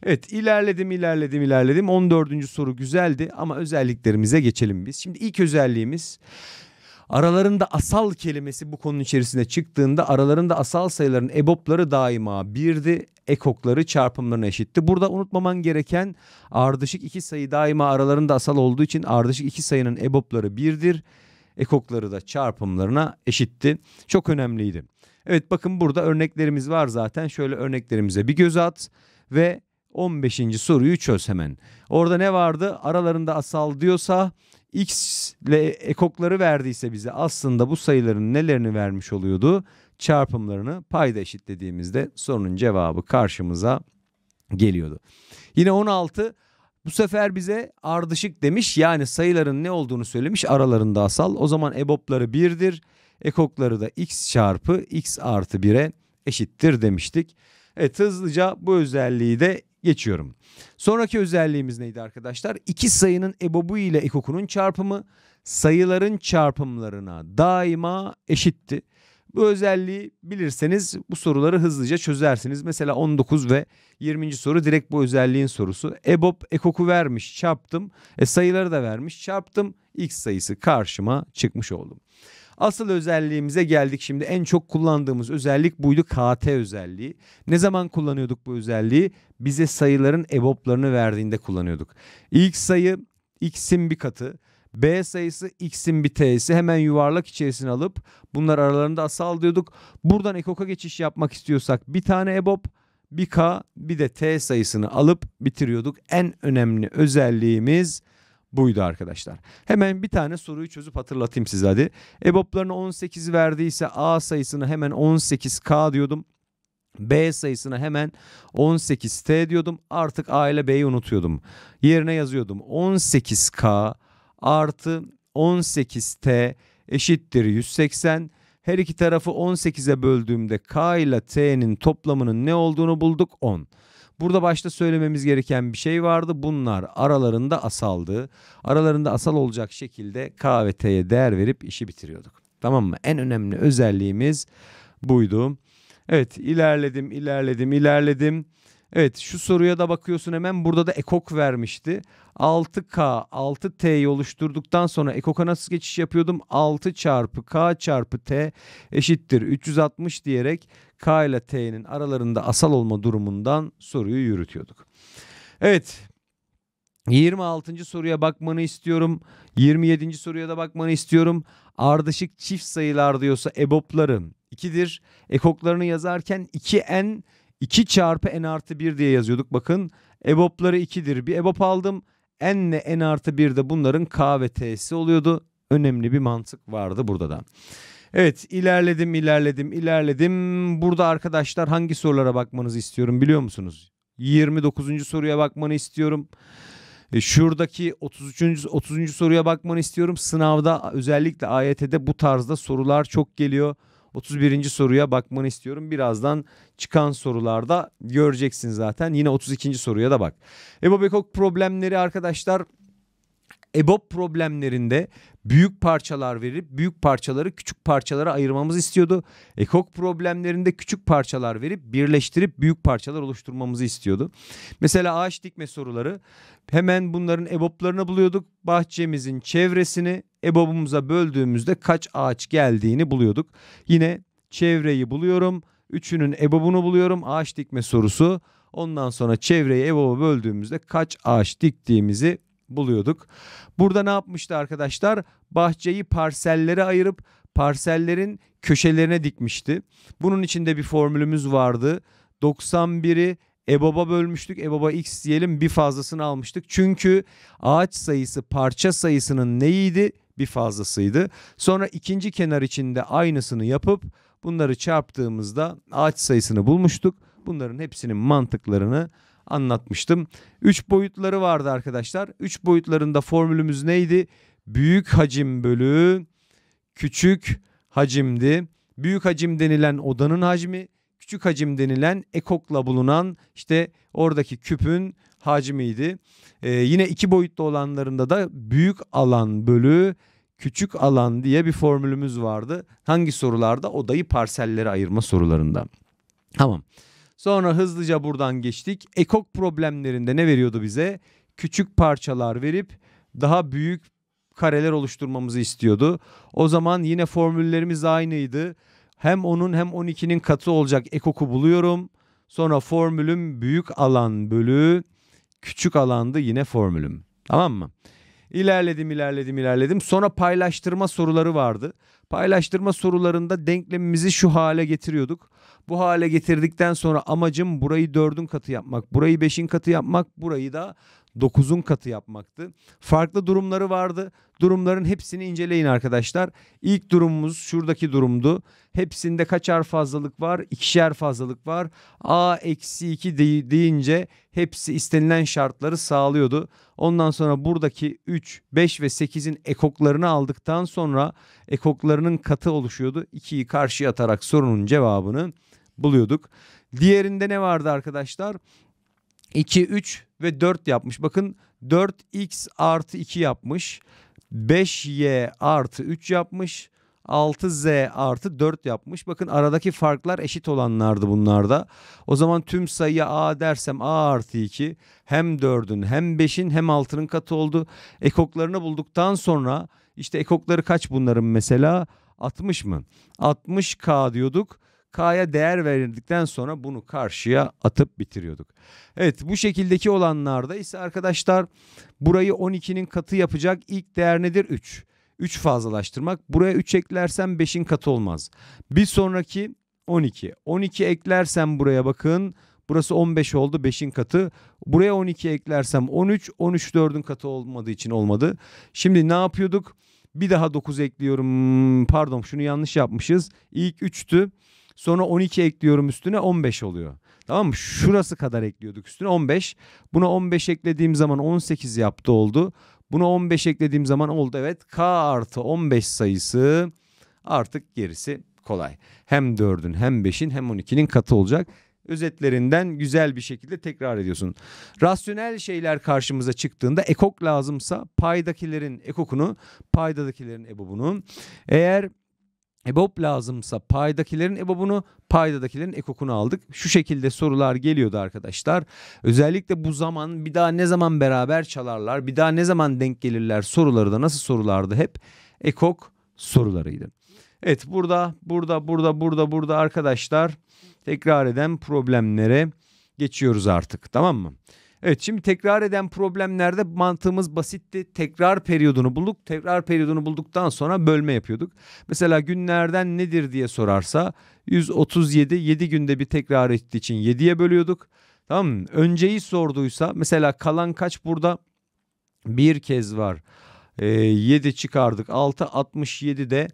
Evet ilerledim ilerledim ilerledim. 14. soru güzeldi ama özelliklerimize geçelim biz. Şimdi ilk özelliğimiz Aralarında asal kelimesi bu konunun içerisinde çıktığında aralarında asal sayıların ebopları daima birdi. Ekokları çarpımlarına eşitti. Burada unutmaman gereken ardışık iki sayı daima aralarında asal olduğu için ardışık iki sayının ebopları birdir. Ekokları da çarpımlarına eşitti. Çok önemliydi. Evet bakın burada örneklerimiz var zaten. Şöyle örneklerimize bir göz at ve 15. soruyu çöz hemen. Orada ne vardı? Aralarında asal diyorsa x ile ekokları verdiyse bize aslında bu sayıların nelerini vermiş oluyordu? Çarpımlarını payda eşitlediğimizde sorunun cevabı karşımıza geliyordu. Yine 16 bu sefer bize ardışık demiş yani sayıların ne olduğunu söylemiş aralarında asal. O zaman ebopları 1'dir. Ekokları da x çarpı x artı 1'e eşittir demiştik. Evet hızlıca bu özelliği de geçiyorum. Sonraki özelliğimiz neydi arkadaşlar? İki sayının ebobu ile ekokunun çarpımı sayıların çarpımlarına daima eşitti. Bu özelliği bilirseniz bu soruları hızlıca çözersiniz. Mesela 19 ve 20. soru direkt bu özelliğin sorusu. EBOB ekoku vermiş çarptım. E sayıları da vermiş çarptım. X sayısı karşıma çıkmış oldum. Asıl özelliğimize geldik şimdi. En çok kullandığımız özellik buydu KT özelliği. Ne zaman kullanıyorduk bu özelliği? Bize sayıların EBOB'larını verdiğinde kullanıyorduk. İlk sayı x'in bir katı. B sayısı x'in bir t'si hemen yuvarlak içerisine alıp bunlar aralarında asal diyorduk. Buradan ekoka geçiş yapmak istiyorsak bir tane ebop, bir K bir de T sayısını alıp bitiriyorduk. En önemli özelliğimiz buydu arkadaşlar. Hemen bir tane soruyu çözüp hatırlatayım size hadi. EBOB'larına 18 verdiyse A sayısını hemen 18K diyordum. B sayısını hemen 18T diyordum. Artık A ile B'yi unutuyordum. Yerine yazıyordum. 18K artı 18T eşittir 180. Her iki tarafı 18'e böldüğümde K ile T'nin toplamının ne olduğunu bulduk 10. Burada başta söylememiz gereken bir şey vardı. Bunlar aralarında asaldı. Aralarında asal olacak şekilde K ve T'ye değer verip işi bitiriyorduk. Tamam mı? En önemli özelliğimiz buydu. Evet ilerledim, ilerledim, ilerledim. Evet şu soruya da bakıyorsun hemen burada da ekok vermişti. 6K 6T'yi oluşturduktan sonra ekoka nasıl geçiş yapıyordum? 6 çarpı K çarpı T eşittir 360 diyerek K ile T'nin aralarında asal olma durumundan soruyu yürütüyorduk. Evet 26. soruya bakmanı istiyorum. 27. soruya da bakmanı istiyorum. Ardışık çift sayılar diyorsa ebopları 2'dir. Ekoklarını yazarken 2N 2 çarpı n artı 1 diye yazıyorduk. Bakın EBOB'ları 2'dir. Bir ebop aldım. N ile n artı 1 de bunların k ve t'si oluyordu. Önemli bir mantık vardı burada da. Evet ilerledim ilerledim ilerledim. Burada arkadaşlar hangi sorulara bakmanızı istiyorum biliyor musunuz? 29. soruya bakmanı istiyorum. E, şuradaki 33. 30. soruya bakmanı istiyorum. Sınavda özellikle AYT'de bu tarzda sorular çok geliyor. 31. soruya bakmanı istiyorum. Birazdan çıkan sorularda göreceksin zaten. Yine 32. soruya da bak. Ebobekok problemleri arkadaşlar EBOB problemlerinde büyük parçalar verip büyük parçaları küçük parçalara ayırmamız istiyordu. EKOK problemlerinde küçük parçalar verip birleştirip büyük parçalar oluşturmamızı istiyordu. Mesela ağaç dikme soruları hemen bunların EBOB'larını buluyorduk. Bahçemizin çevresini EBOB'umuza böldüğümüzde kaç ağaç geldiğini buluyorduk. Yine çevreyi buluyorum. Üçünün EBOB'unu buluyorum. Ağaç dikme sorusu. Ondan sonra çevreyi EBOB'a böldüğümüzde kaç ağaç diktiğimizi buluyorduk. Burada ne yapmıştı arkadaşlar? Bahçeyi parsellere ayırıp parsellerin köşelerine dikmişti. Bunun içinde bir formülümüz vardı. 91'i EBAB'a bölmüştük. EBAB'a x diyelim bir fazlasını almıştık. Çünkü ağaç sayısı parça sayısının neydi? Bir fazlasıydı. Sonra ikinci kenar içinde aynısını yapıp bunları çarptığımızda ağaç sayısını bulmuştuk. Bunların hepsinin mantıklarını anlatmıştım. 3 boyutları vardı arkadaşlar. 3 boyutlarında formülümüz neydi? Büyük hacim bölü küçük hacimdi. Büyük hacim denilen odanın hacmi, küçük hacim denilen ekokla bulunan işte oradaki küpün hacmiydi. Ee, yine iki boyutlu olanlarında da büyük alan bölü küçük alan diye bir formülümüz vardı. Hangi sorularda? Odayı parsellere ayırma sorularında. Tamam. Sonra hızlıca buradan geçtik. Ekok problemlerinde ne veriyordu bize? Küçük parçalar verip daha büyük kareler oluşturmamızı istiyordu. O zaman yine formüllerimiz aynıydı. Hem onun hem 12'nin katı olacak ekoku buluyorum. Sonra formülüm büyük alan bölü küçük alandı yine formülüm. Tamam mı? İlerledim ilerledim ilerledim. Sonra paylaştırma soruları vardı. Paylaştırma sorularında denklemimizi şu hale getiriyorduk. Bu hale getirdikten sonra amacım burayı dördün katı yapmak, burayı beşin katı yapmak, burayı da 9'un katı yapmaktı. Farklı durumları vardı. Durumların hepsini inceleyin arkadaşlar. İlk durumumuz şuradaki durumdu. Hepsinde kaçar fazlalık var? İkişer fazlalık var. A eksi 2 deyince hepsi istenilen şartları sağlıyordu. Ondan sonra buradaki 3, 5 ve 8'in ekoklarını aldıktan sonra ekoklarının katı oluşuyordu. 2'yi karşıya atarak sorunun cevabını buluyorduk. Diğerinde ne vardı arkadaşlar? 2, 3 ve 4 yapmış. Bakın 4x artı 2 yapmış. 5y artı 3 yapmış. 6z artı 4 yapmış. Bakın aradaki farklar eşit olanlardı bunlarda. O zaman tüm sayıya a dersem a artı 2 hem 4'ün hem 5'in hem 6'nın katı oldu. Ekoklarını bulduktan sonra işte ekokları kaç bunların mesela? 60 mı? 60k diyorduk. K'ya değer verildikten sonra bunu karşıya atıp bitiriyorduk. Evet bu şekildeki olanlarda ise arkadaşlar burayı 12'nin katı yapacak ilk değer nedir? 3. 3 fazlalaştırmak. Buraya 3 eklersen 5'in katı olmaz. Bir sonraki 12. 12 eklersen buraya bakın. Burası 15 oldu 5'in katı. Buraya 12 eklersem 13. 13 4'ün katı olmadığı için olmadı. Şimdi ne yapıyorduk? Bir daha 9 ekliyorum. Pardon şunu yanlış yapmışız. İlk 3'tü. Sonra 12 ekliyorum üstüne 15 oluyor. Tamam mı? Şurası kadar ekliyorduk üstüne 15. Buna 15 eklediğim zaman 18 yaptı oldu. Buna 15 eklediğim zaman oldu evet K artı 15 sayısı artık gerisi kolay. Hem 4'ün hem 5'in hem 12'nin katı olacak. Özetlerinden güzel bir şekilde tekrar ediyorsun. Rasyonel şeyler karşımıza çıktığında ekok lazımsa paydakilerin ekokunu, paydadakilerin ebobunu. Eğer EBOB lazımsa paydakilerin EBOB'unu, paydadakilerin ekokunu aldık. Şu şekilde sorular geliyordu arkadaşlar. Özellikle bu zaman bir daha ne zaman beraber çalarlar, bir daha ne zaman denk gelirler soruları da nasıl sorulardı hep ekok sorularıydı. Evet burada, burada, burada, burada, burada arkadaşlar tekrar eden problemlere geçiyoruz artık tamam mı? Evet şimdi tekrar eden problemlerde mantığımız basitti. Tekrar periyodunu bulduk. Tekrar periyodunu bulduktan sonra bölme yapıyorduk. Mesela günlerden nedir diye sorarsa 137 7 günde bir tekrar ettiği için 7'ye bölüyorduk. Tamam mı? Önceyi sorduysa mesela kalan kaç burada? Bir kez var. E, ee, 7 çıkardık. 6 67 de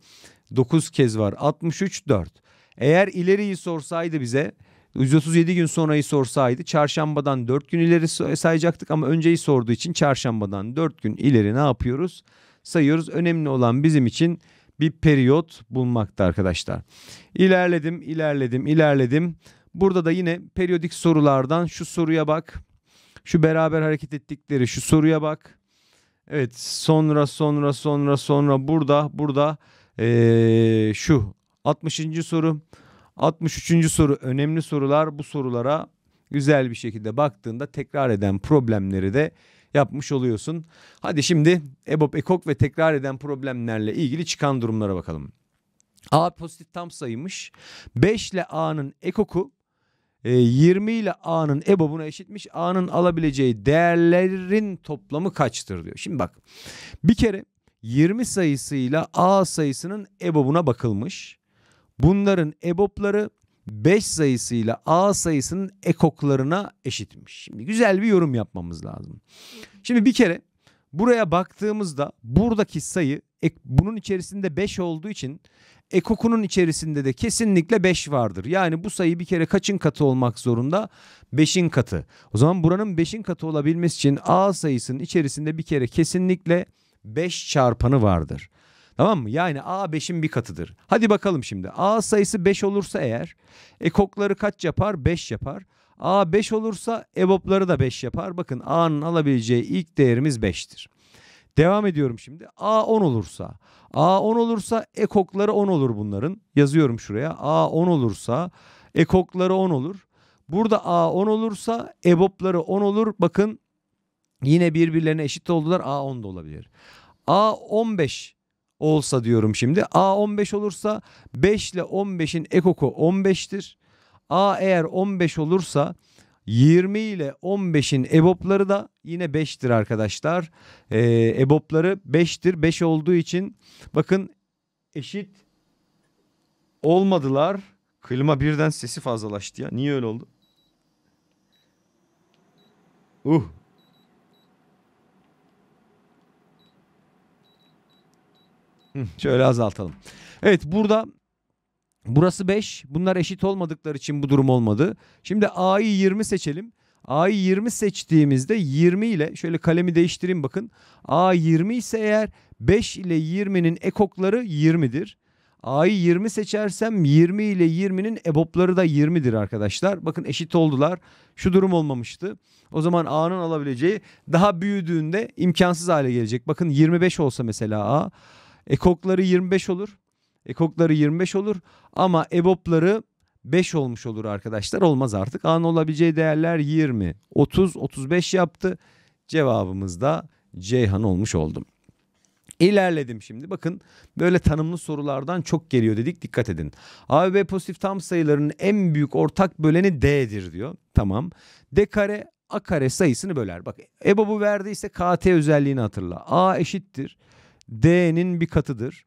9 kez var. 63 4. Eğer ileriyi sorsaydı bize 137 gün sonrayı sorsaydı çarşambadan 4 gün ileri sayacaktık ama önceyi sorduğu için çarşambadan 4 gün ileri ne yapıyoruz? Sayıyoruz. Önemli olan bizim için bir periyot bulmakta arkadaşlar. İlerledim, ilerledim, ilerledim. Burada da yine periyodik sorulardan şu soruya bak. Şu beraber hareket ettikleri şu soruya bak. Evet sonra sonra sonra sonra burada burada ee, şu 60. soru. 63. soru önemli sorular. Bu sorulara güzel bir şekilde baktığında tekrar eden problemleri de yapmış oluyorsun. Hadi şimdi EBOB ekok ve tekrar eden problemlerle ilgili çıkan durumlara bakalım. A pozitif tam sayıymış. 5 ile A'nın ekoku 20 e, ile A'nın EBOB'una eşitmiş. A'nın alabileceği değerlerin toplamı kaçtır diyor. Şimdi bak bir kere 20 sayısıyla A sayısının EBOB'una bakılmış. Bunların ebopları 5 sayısıyla A sayısının ekoklarına eşitmiş. Şimdi güzel bir yorum yapmamız lazım. Şimdi bir kere buraya baktığımızda buradaki sayı bunun içerisinde 5 olduğu için ekokunun içerisinde de kesinlikle 5 vardır. Yani bu sayı bir kere kaçın katı olmak zorunda? 5'in katı. O zaman buranın 5'in katı olabilmesi için A sayısının içerisinde bir kere kesinlikle 5 çarpanı vardır. Tamam mı? Yani A 5'in bir katıdır. Hadi bakalım şimdi. A sayısı 5 olursa eğer ekokları kaç yapar? 5 yapar. A 5 olursa ebopları da 5 yapar. Bakın A'nın alabileceği ilk değerimiz 5'tir. Devam ediyorum şimdi. A 10 olursa. A 10 olursa ekokları 10 olur bunların. Yazıyorum şuraya. A 10 olursa ekokları 10 olur. Burada A 10 olursa ebopları 10 olur. Bakın yine birbirlerine eşit oldular. A 10 da olabilir. A 15 olsa diyorum şimdi. A 15 olursa 5 ile 15'in ekoku 15'tir. A eğer 15 olursa 20 ile 15'in ebopları da yine 5'tir arkadaşlar. Ee, ebopları 5'tir. 5 olduğu için bakın eşit olmadılar. Klima birden sesi fazlalaştı ya. Niye öyle oldu? Uh. Şöyle azaltalım. Evet burada burası 5. Bunlar eşit olmadıkları için bu durum olmadı. Şimdi A'yı 20 seçelim. A'yı 20 seçtiğimizde 20 ile şöyle kalemi değiştireyim bakın. A 20 ise eğer 5 ile 20'nin ekokları 20'dir. A'yı 20 seçersem 20 ile 20'nin ebopları da 20'dir arkadaşlar. Bakın eşit oldular. Şu durum olmamıştı. O zaman A'nın alabileceği daha büyüdüğünde imkansız hale gelecek. Bakın 25 olsa mesela A Ekokları 25 olur. Ekokları 25 olur ama ebopları 5 olmuş olur arkadaşlar. Olmaz artık. A'nın olabileceği değerler 20, 30, 35 yaptı. Cevabımız da Ceyhan olmuş oldum. İlerledim şimdi. Bakın böyle tanımlı sorulardan çok geliyor dedik. Dikkat edin. A ve B pozitif tam sayılarının en büyük ortak böleni D'dir diyor. Tamam. D kare A kare sayısını böler. Bak EBOB'u verdiyse KT özelliğini hatırla. A eşittir. D'nin bir katıdır.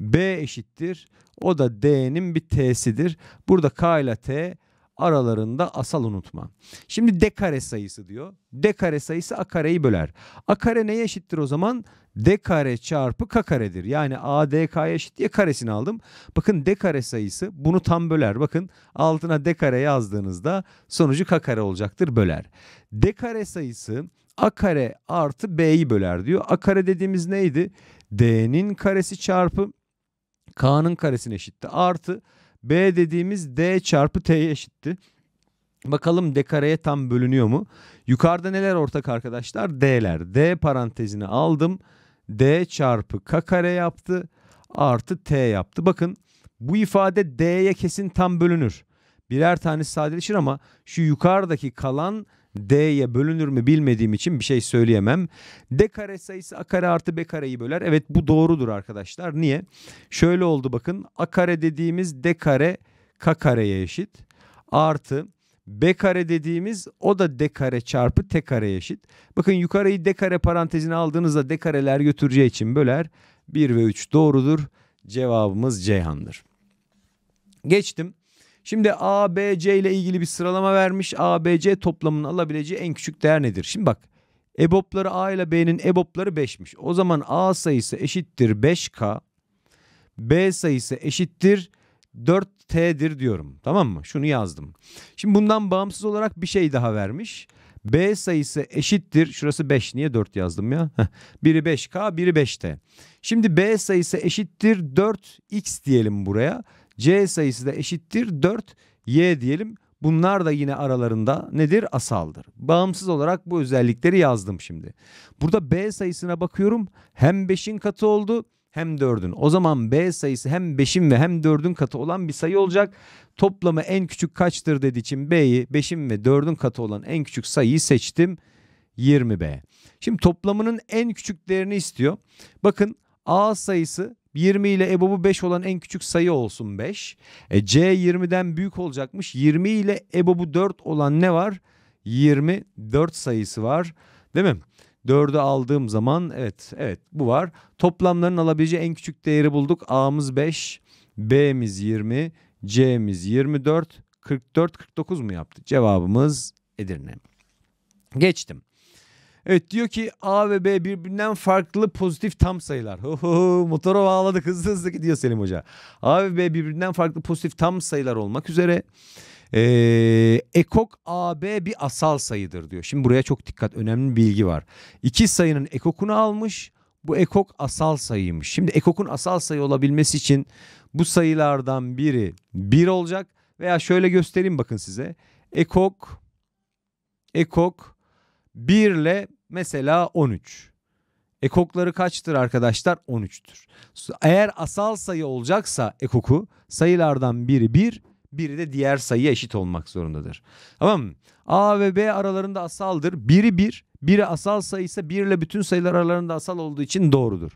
B eşittir. O da D'nin bir T'sidir. Burada K ile T aralarında asal unutma. Şimdi D kare sayısı diyor. D kare sayısı A kareyi böler. A kare neye eşittir o zaman? D kare çarpı K karedir. Yani A D K'ya eşit diye karesini aldım. Bakın D kare sayısı bunu tam böler. Bakın altına D kare yazdığınızda sonucu K kare olacaktır böler. D kare sayısı a kare artı b'yi böler diyor. a kare dediğimiz neydi? d'nin karesi çarpı k'nın karesine eşitti. Artı b dediğimiz d çarpı t'ye eşitti. Bakalım d kareye tam bölünüyor mu? Yukarıda neler ortak arkadaşlar? d'ler. d parantezini aldım. d çarpı k kare yaptı. Artı t yaptı. Bakın bu ifade d'ye kesin tam bölünür. Birer tanesi sadeleşir ama şu yukarıdaki kalan D'ye bölünür mü bilmediğim için bir şey söyleyemem. D kare sayısı A kare artı B kareyi böler. Evet bu doğrudur arkadaşlar. Niye? Şöyle oldu bakın. A kare dediğimiz D kare K kareye eşit. Artı B kare dediğimiz o da D kare çarpı T kareye eşit. Bakın yukarıyı D kare parantezine aldığınızda D kareler götüreceği için böler. 1 ve 3 doğrudur. Cevabımız Ceyhan'dır. Geçtim. Şimdi A, B, C ile ilgili bir sıralama vermiş. A, B, C toplamının alabileceği en küçük değer nedir? Şimdi bak EBOB'ları A ile B'nin EBOB'ları 5'miş. O zaman A sayısı eşittir 5K. B sayısı eşittir 4T'dir diyorum. Tamam mı? Şunu yazdım. Şimdi bundan bağımsız olarak bir şey daha vermiş. B sayısı eşittir. Şurası 5. Niye 4 yazdım ya? biri 5K, biri 5T. Şimdi B sayısı eşittir 4X diyelim buraya. C sayısı da eşittir 4 Y diyelim. Bunlar da yine aralarında nedir? Asaldır. Bağımsız olarak bu özellikleri yazdım şimdi. Burada B sayısına bakıyorum. Hem 5'in katı oldu hem 4'ün. O zaman B sayısı hem 5'in ve hem 4'ün katı olan bir sayı olacak. Toplamı en küçük kaçtır dediği için B'yi 5'in ve 4'ün katı olan en küçük sayıyı seçtim. 20B. Şimdi toplamının en küçük değerini istiyor. Bakın A sayısı 20 ile ebobu 5 olan en küçük sayı olsun 5. E, C 20'den büyük olacakmış. 20 ile ebobu 4 olan ne var? 24 sayısı var. Değil mi? 4'ü aldığım zaman evet evet bu var. Toplamların alabileceği en küçük değeri bulduk. A'mız 5, B'miz 20, C'miz 24, 44, 49 mu yaptı? Cevabımız Edirne. Geçtim. Evet diyor ki A ve B birbirinden farklı pozitif tam sayılar. Ho, ho, ho motora bağladık hızlı hızlı gidiyor Selim Hoca. A ve B birbirinden farklı pozitif tam sayılar olmak üzere. Ee, ekok AB bir asal sayıdır diyor. Şimdi buraya çok dikkat önemli bir bilgi var. İki sayının ekokunu almış. Bu ekok asal sayıymış. Şimdi ekokun asal sayı olabilmesi için bu sayılardan biri 1 bir olacak. Veya şöyle göstereyim bakın size. Ekok, ekok 1 ile mesela 13. Ekokları kaçtır arkadaşlar? 13'tür. Eğer asal sayı olacaksa ekoku sayılardan biri 1, biri de diğer sayıya eşit olmak zorundadır. Tamam mı? A ve B aralarında asaldır. Biri 1, biri asal sayı ise 1 ile bütün sayılar aralarında asal olduğu için doğrudur.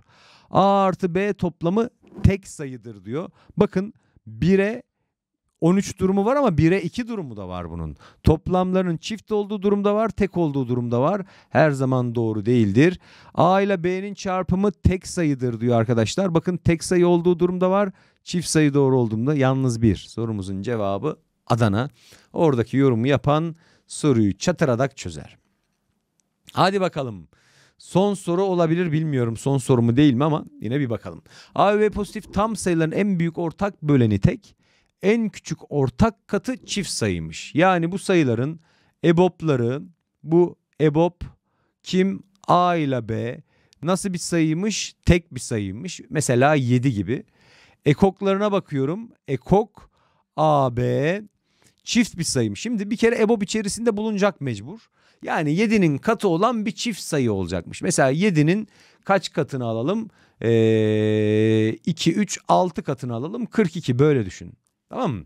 A artı B toplamı tek sayıdır diyor. Bakın 1'e 13 durumu var ama 1'e 2 durumu da var bunun. Toplamların çift olduğu durumda var, tek olduğu durumda var. Her zaman doğru değildir. A ile B'nin çarpımı tek sayıdır diyor arkadaşlar. Bakın tek sayı olduğu durumda var, çift sayı doğru olduğunda yalnız 1. Sorumuzun cevabı Adana. Oradaki yorumu yapan soruyu çatıradak çözer. Hadi bakalım. Son soru olabilir bilmiyorum son sorumu değil mi ama yine bir bakalım. A ve B pozitif tam sayıların en büyük ortak böleni tek en küçük ortak katı çift sayıymış. Yani bu sayıların ebopları bu ebop kim A ile B nasıl bir sayıymış? Tek bir sayıymış. Mesela 7 gibi. Ekoklarına bakıyorum. Ekok A, B çift bir sayım. Şimdi bir kere EBOB içerisinde bulunacak mecbur. Yani 7'nin katı olan bir çift sayı olacakmış. Mesela 7'nin kaç katını alalım? Ee, 2, 3, 6 katını alalım. 42 böyle düşün. Tamam mı?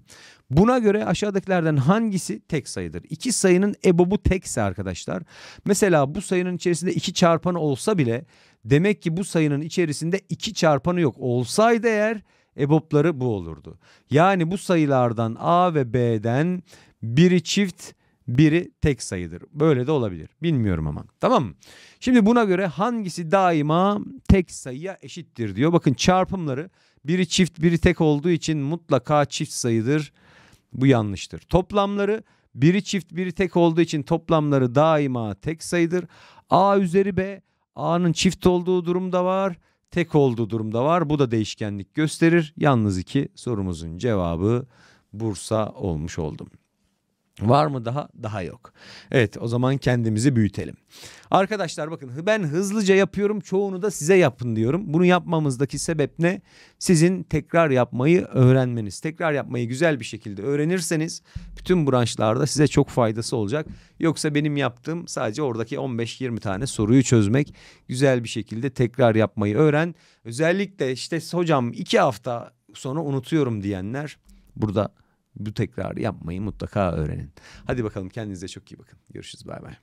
Buna göre aşağıdakilerden hangisi tek sayıdır? İki sayının ebobu tekse arkadaşlar. Mesela bu sayının içerisinde iki çarpanı olsa bile demek ki bu sayının içerisinde iki çarpanı yok. Olsaydı eğer ebobları bu olurdu. Yani bu sayılardan A ve B'den biri çift biri tek sayıdır. Böyle de olabilir. Bilmiyorum ama. Tamam mı? Şimdi buna göre hangisi daima tek sayıya eşittir diyor. Bakın çarpımları biri çift biri tek olduğu için mutlaka çift sayıdır. Bu yanlıştır. Toplamları biri çift biri tek olduğu için toplamları daima tek sayıdır. A üzeri B A'nın çift olduğu durumda var. Tek olduğu durumda var. Bu da değişkenlik gösterir. Yalnız iki sorumuzun cevabı Bursa olmuş oldum. Var mı daha? Daha yok. Evet o zaman kendimizi büyütelim. Arkadaşlar bakın ben hızlıca yapıyorum çoğunu da size yapın diyorum. Bunu yapmamızdaki sebep ne? Sizin tekrar yapmayı öğrenmeniz. Tekrar yapmayı güzel bir şekilde öğrenirseniz bütün branşlarda size çok faydası olacak. Yoksa benim yaptığım sadece oradaki 15-20 tane soruyu çözmek. Güzel bir şekilde tekrar yapmayı öğren. Özellikle işte hocam iki hafta sonra unutuyorum diyenler burada bu tekrarı yapmayı mutlaka öğrenin. Hadi bakalım kendinize çok iyi bakın. Görüşürüz bay bay.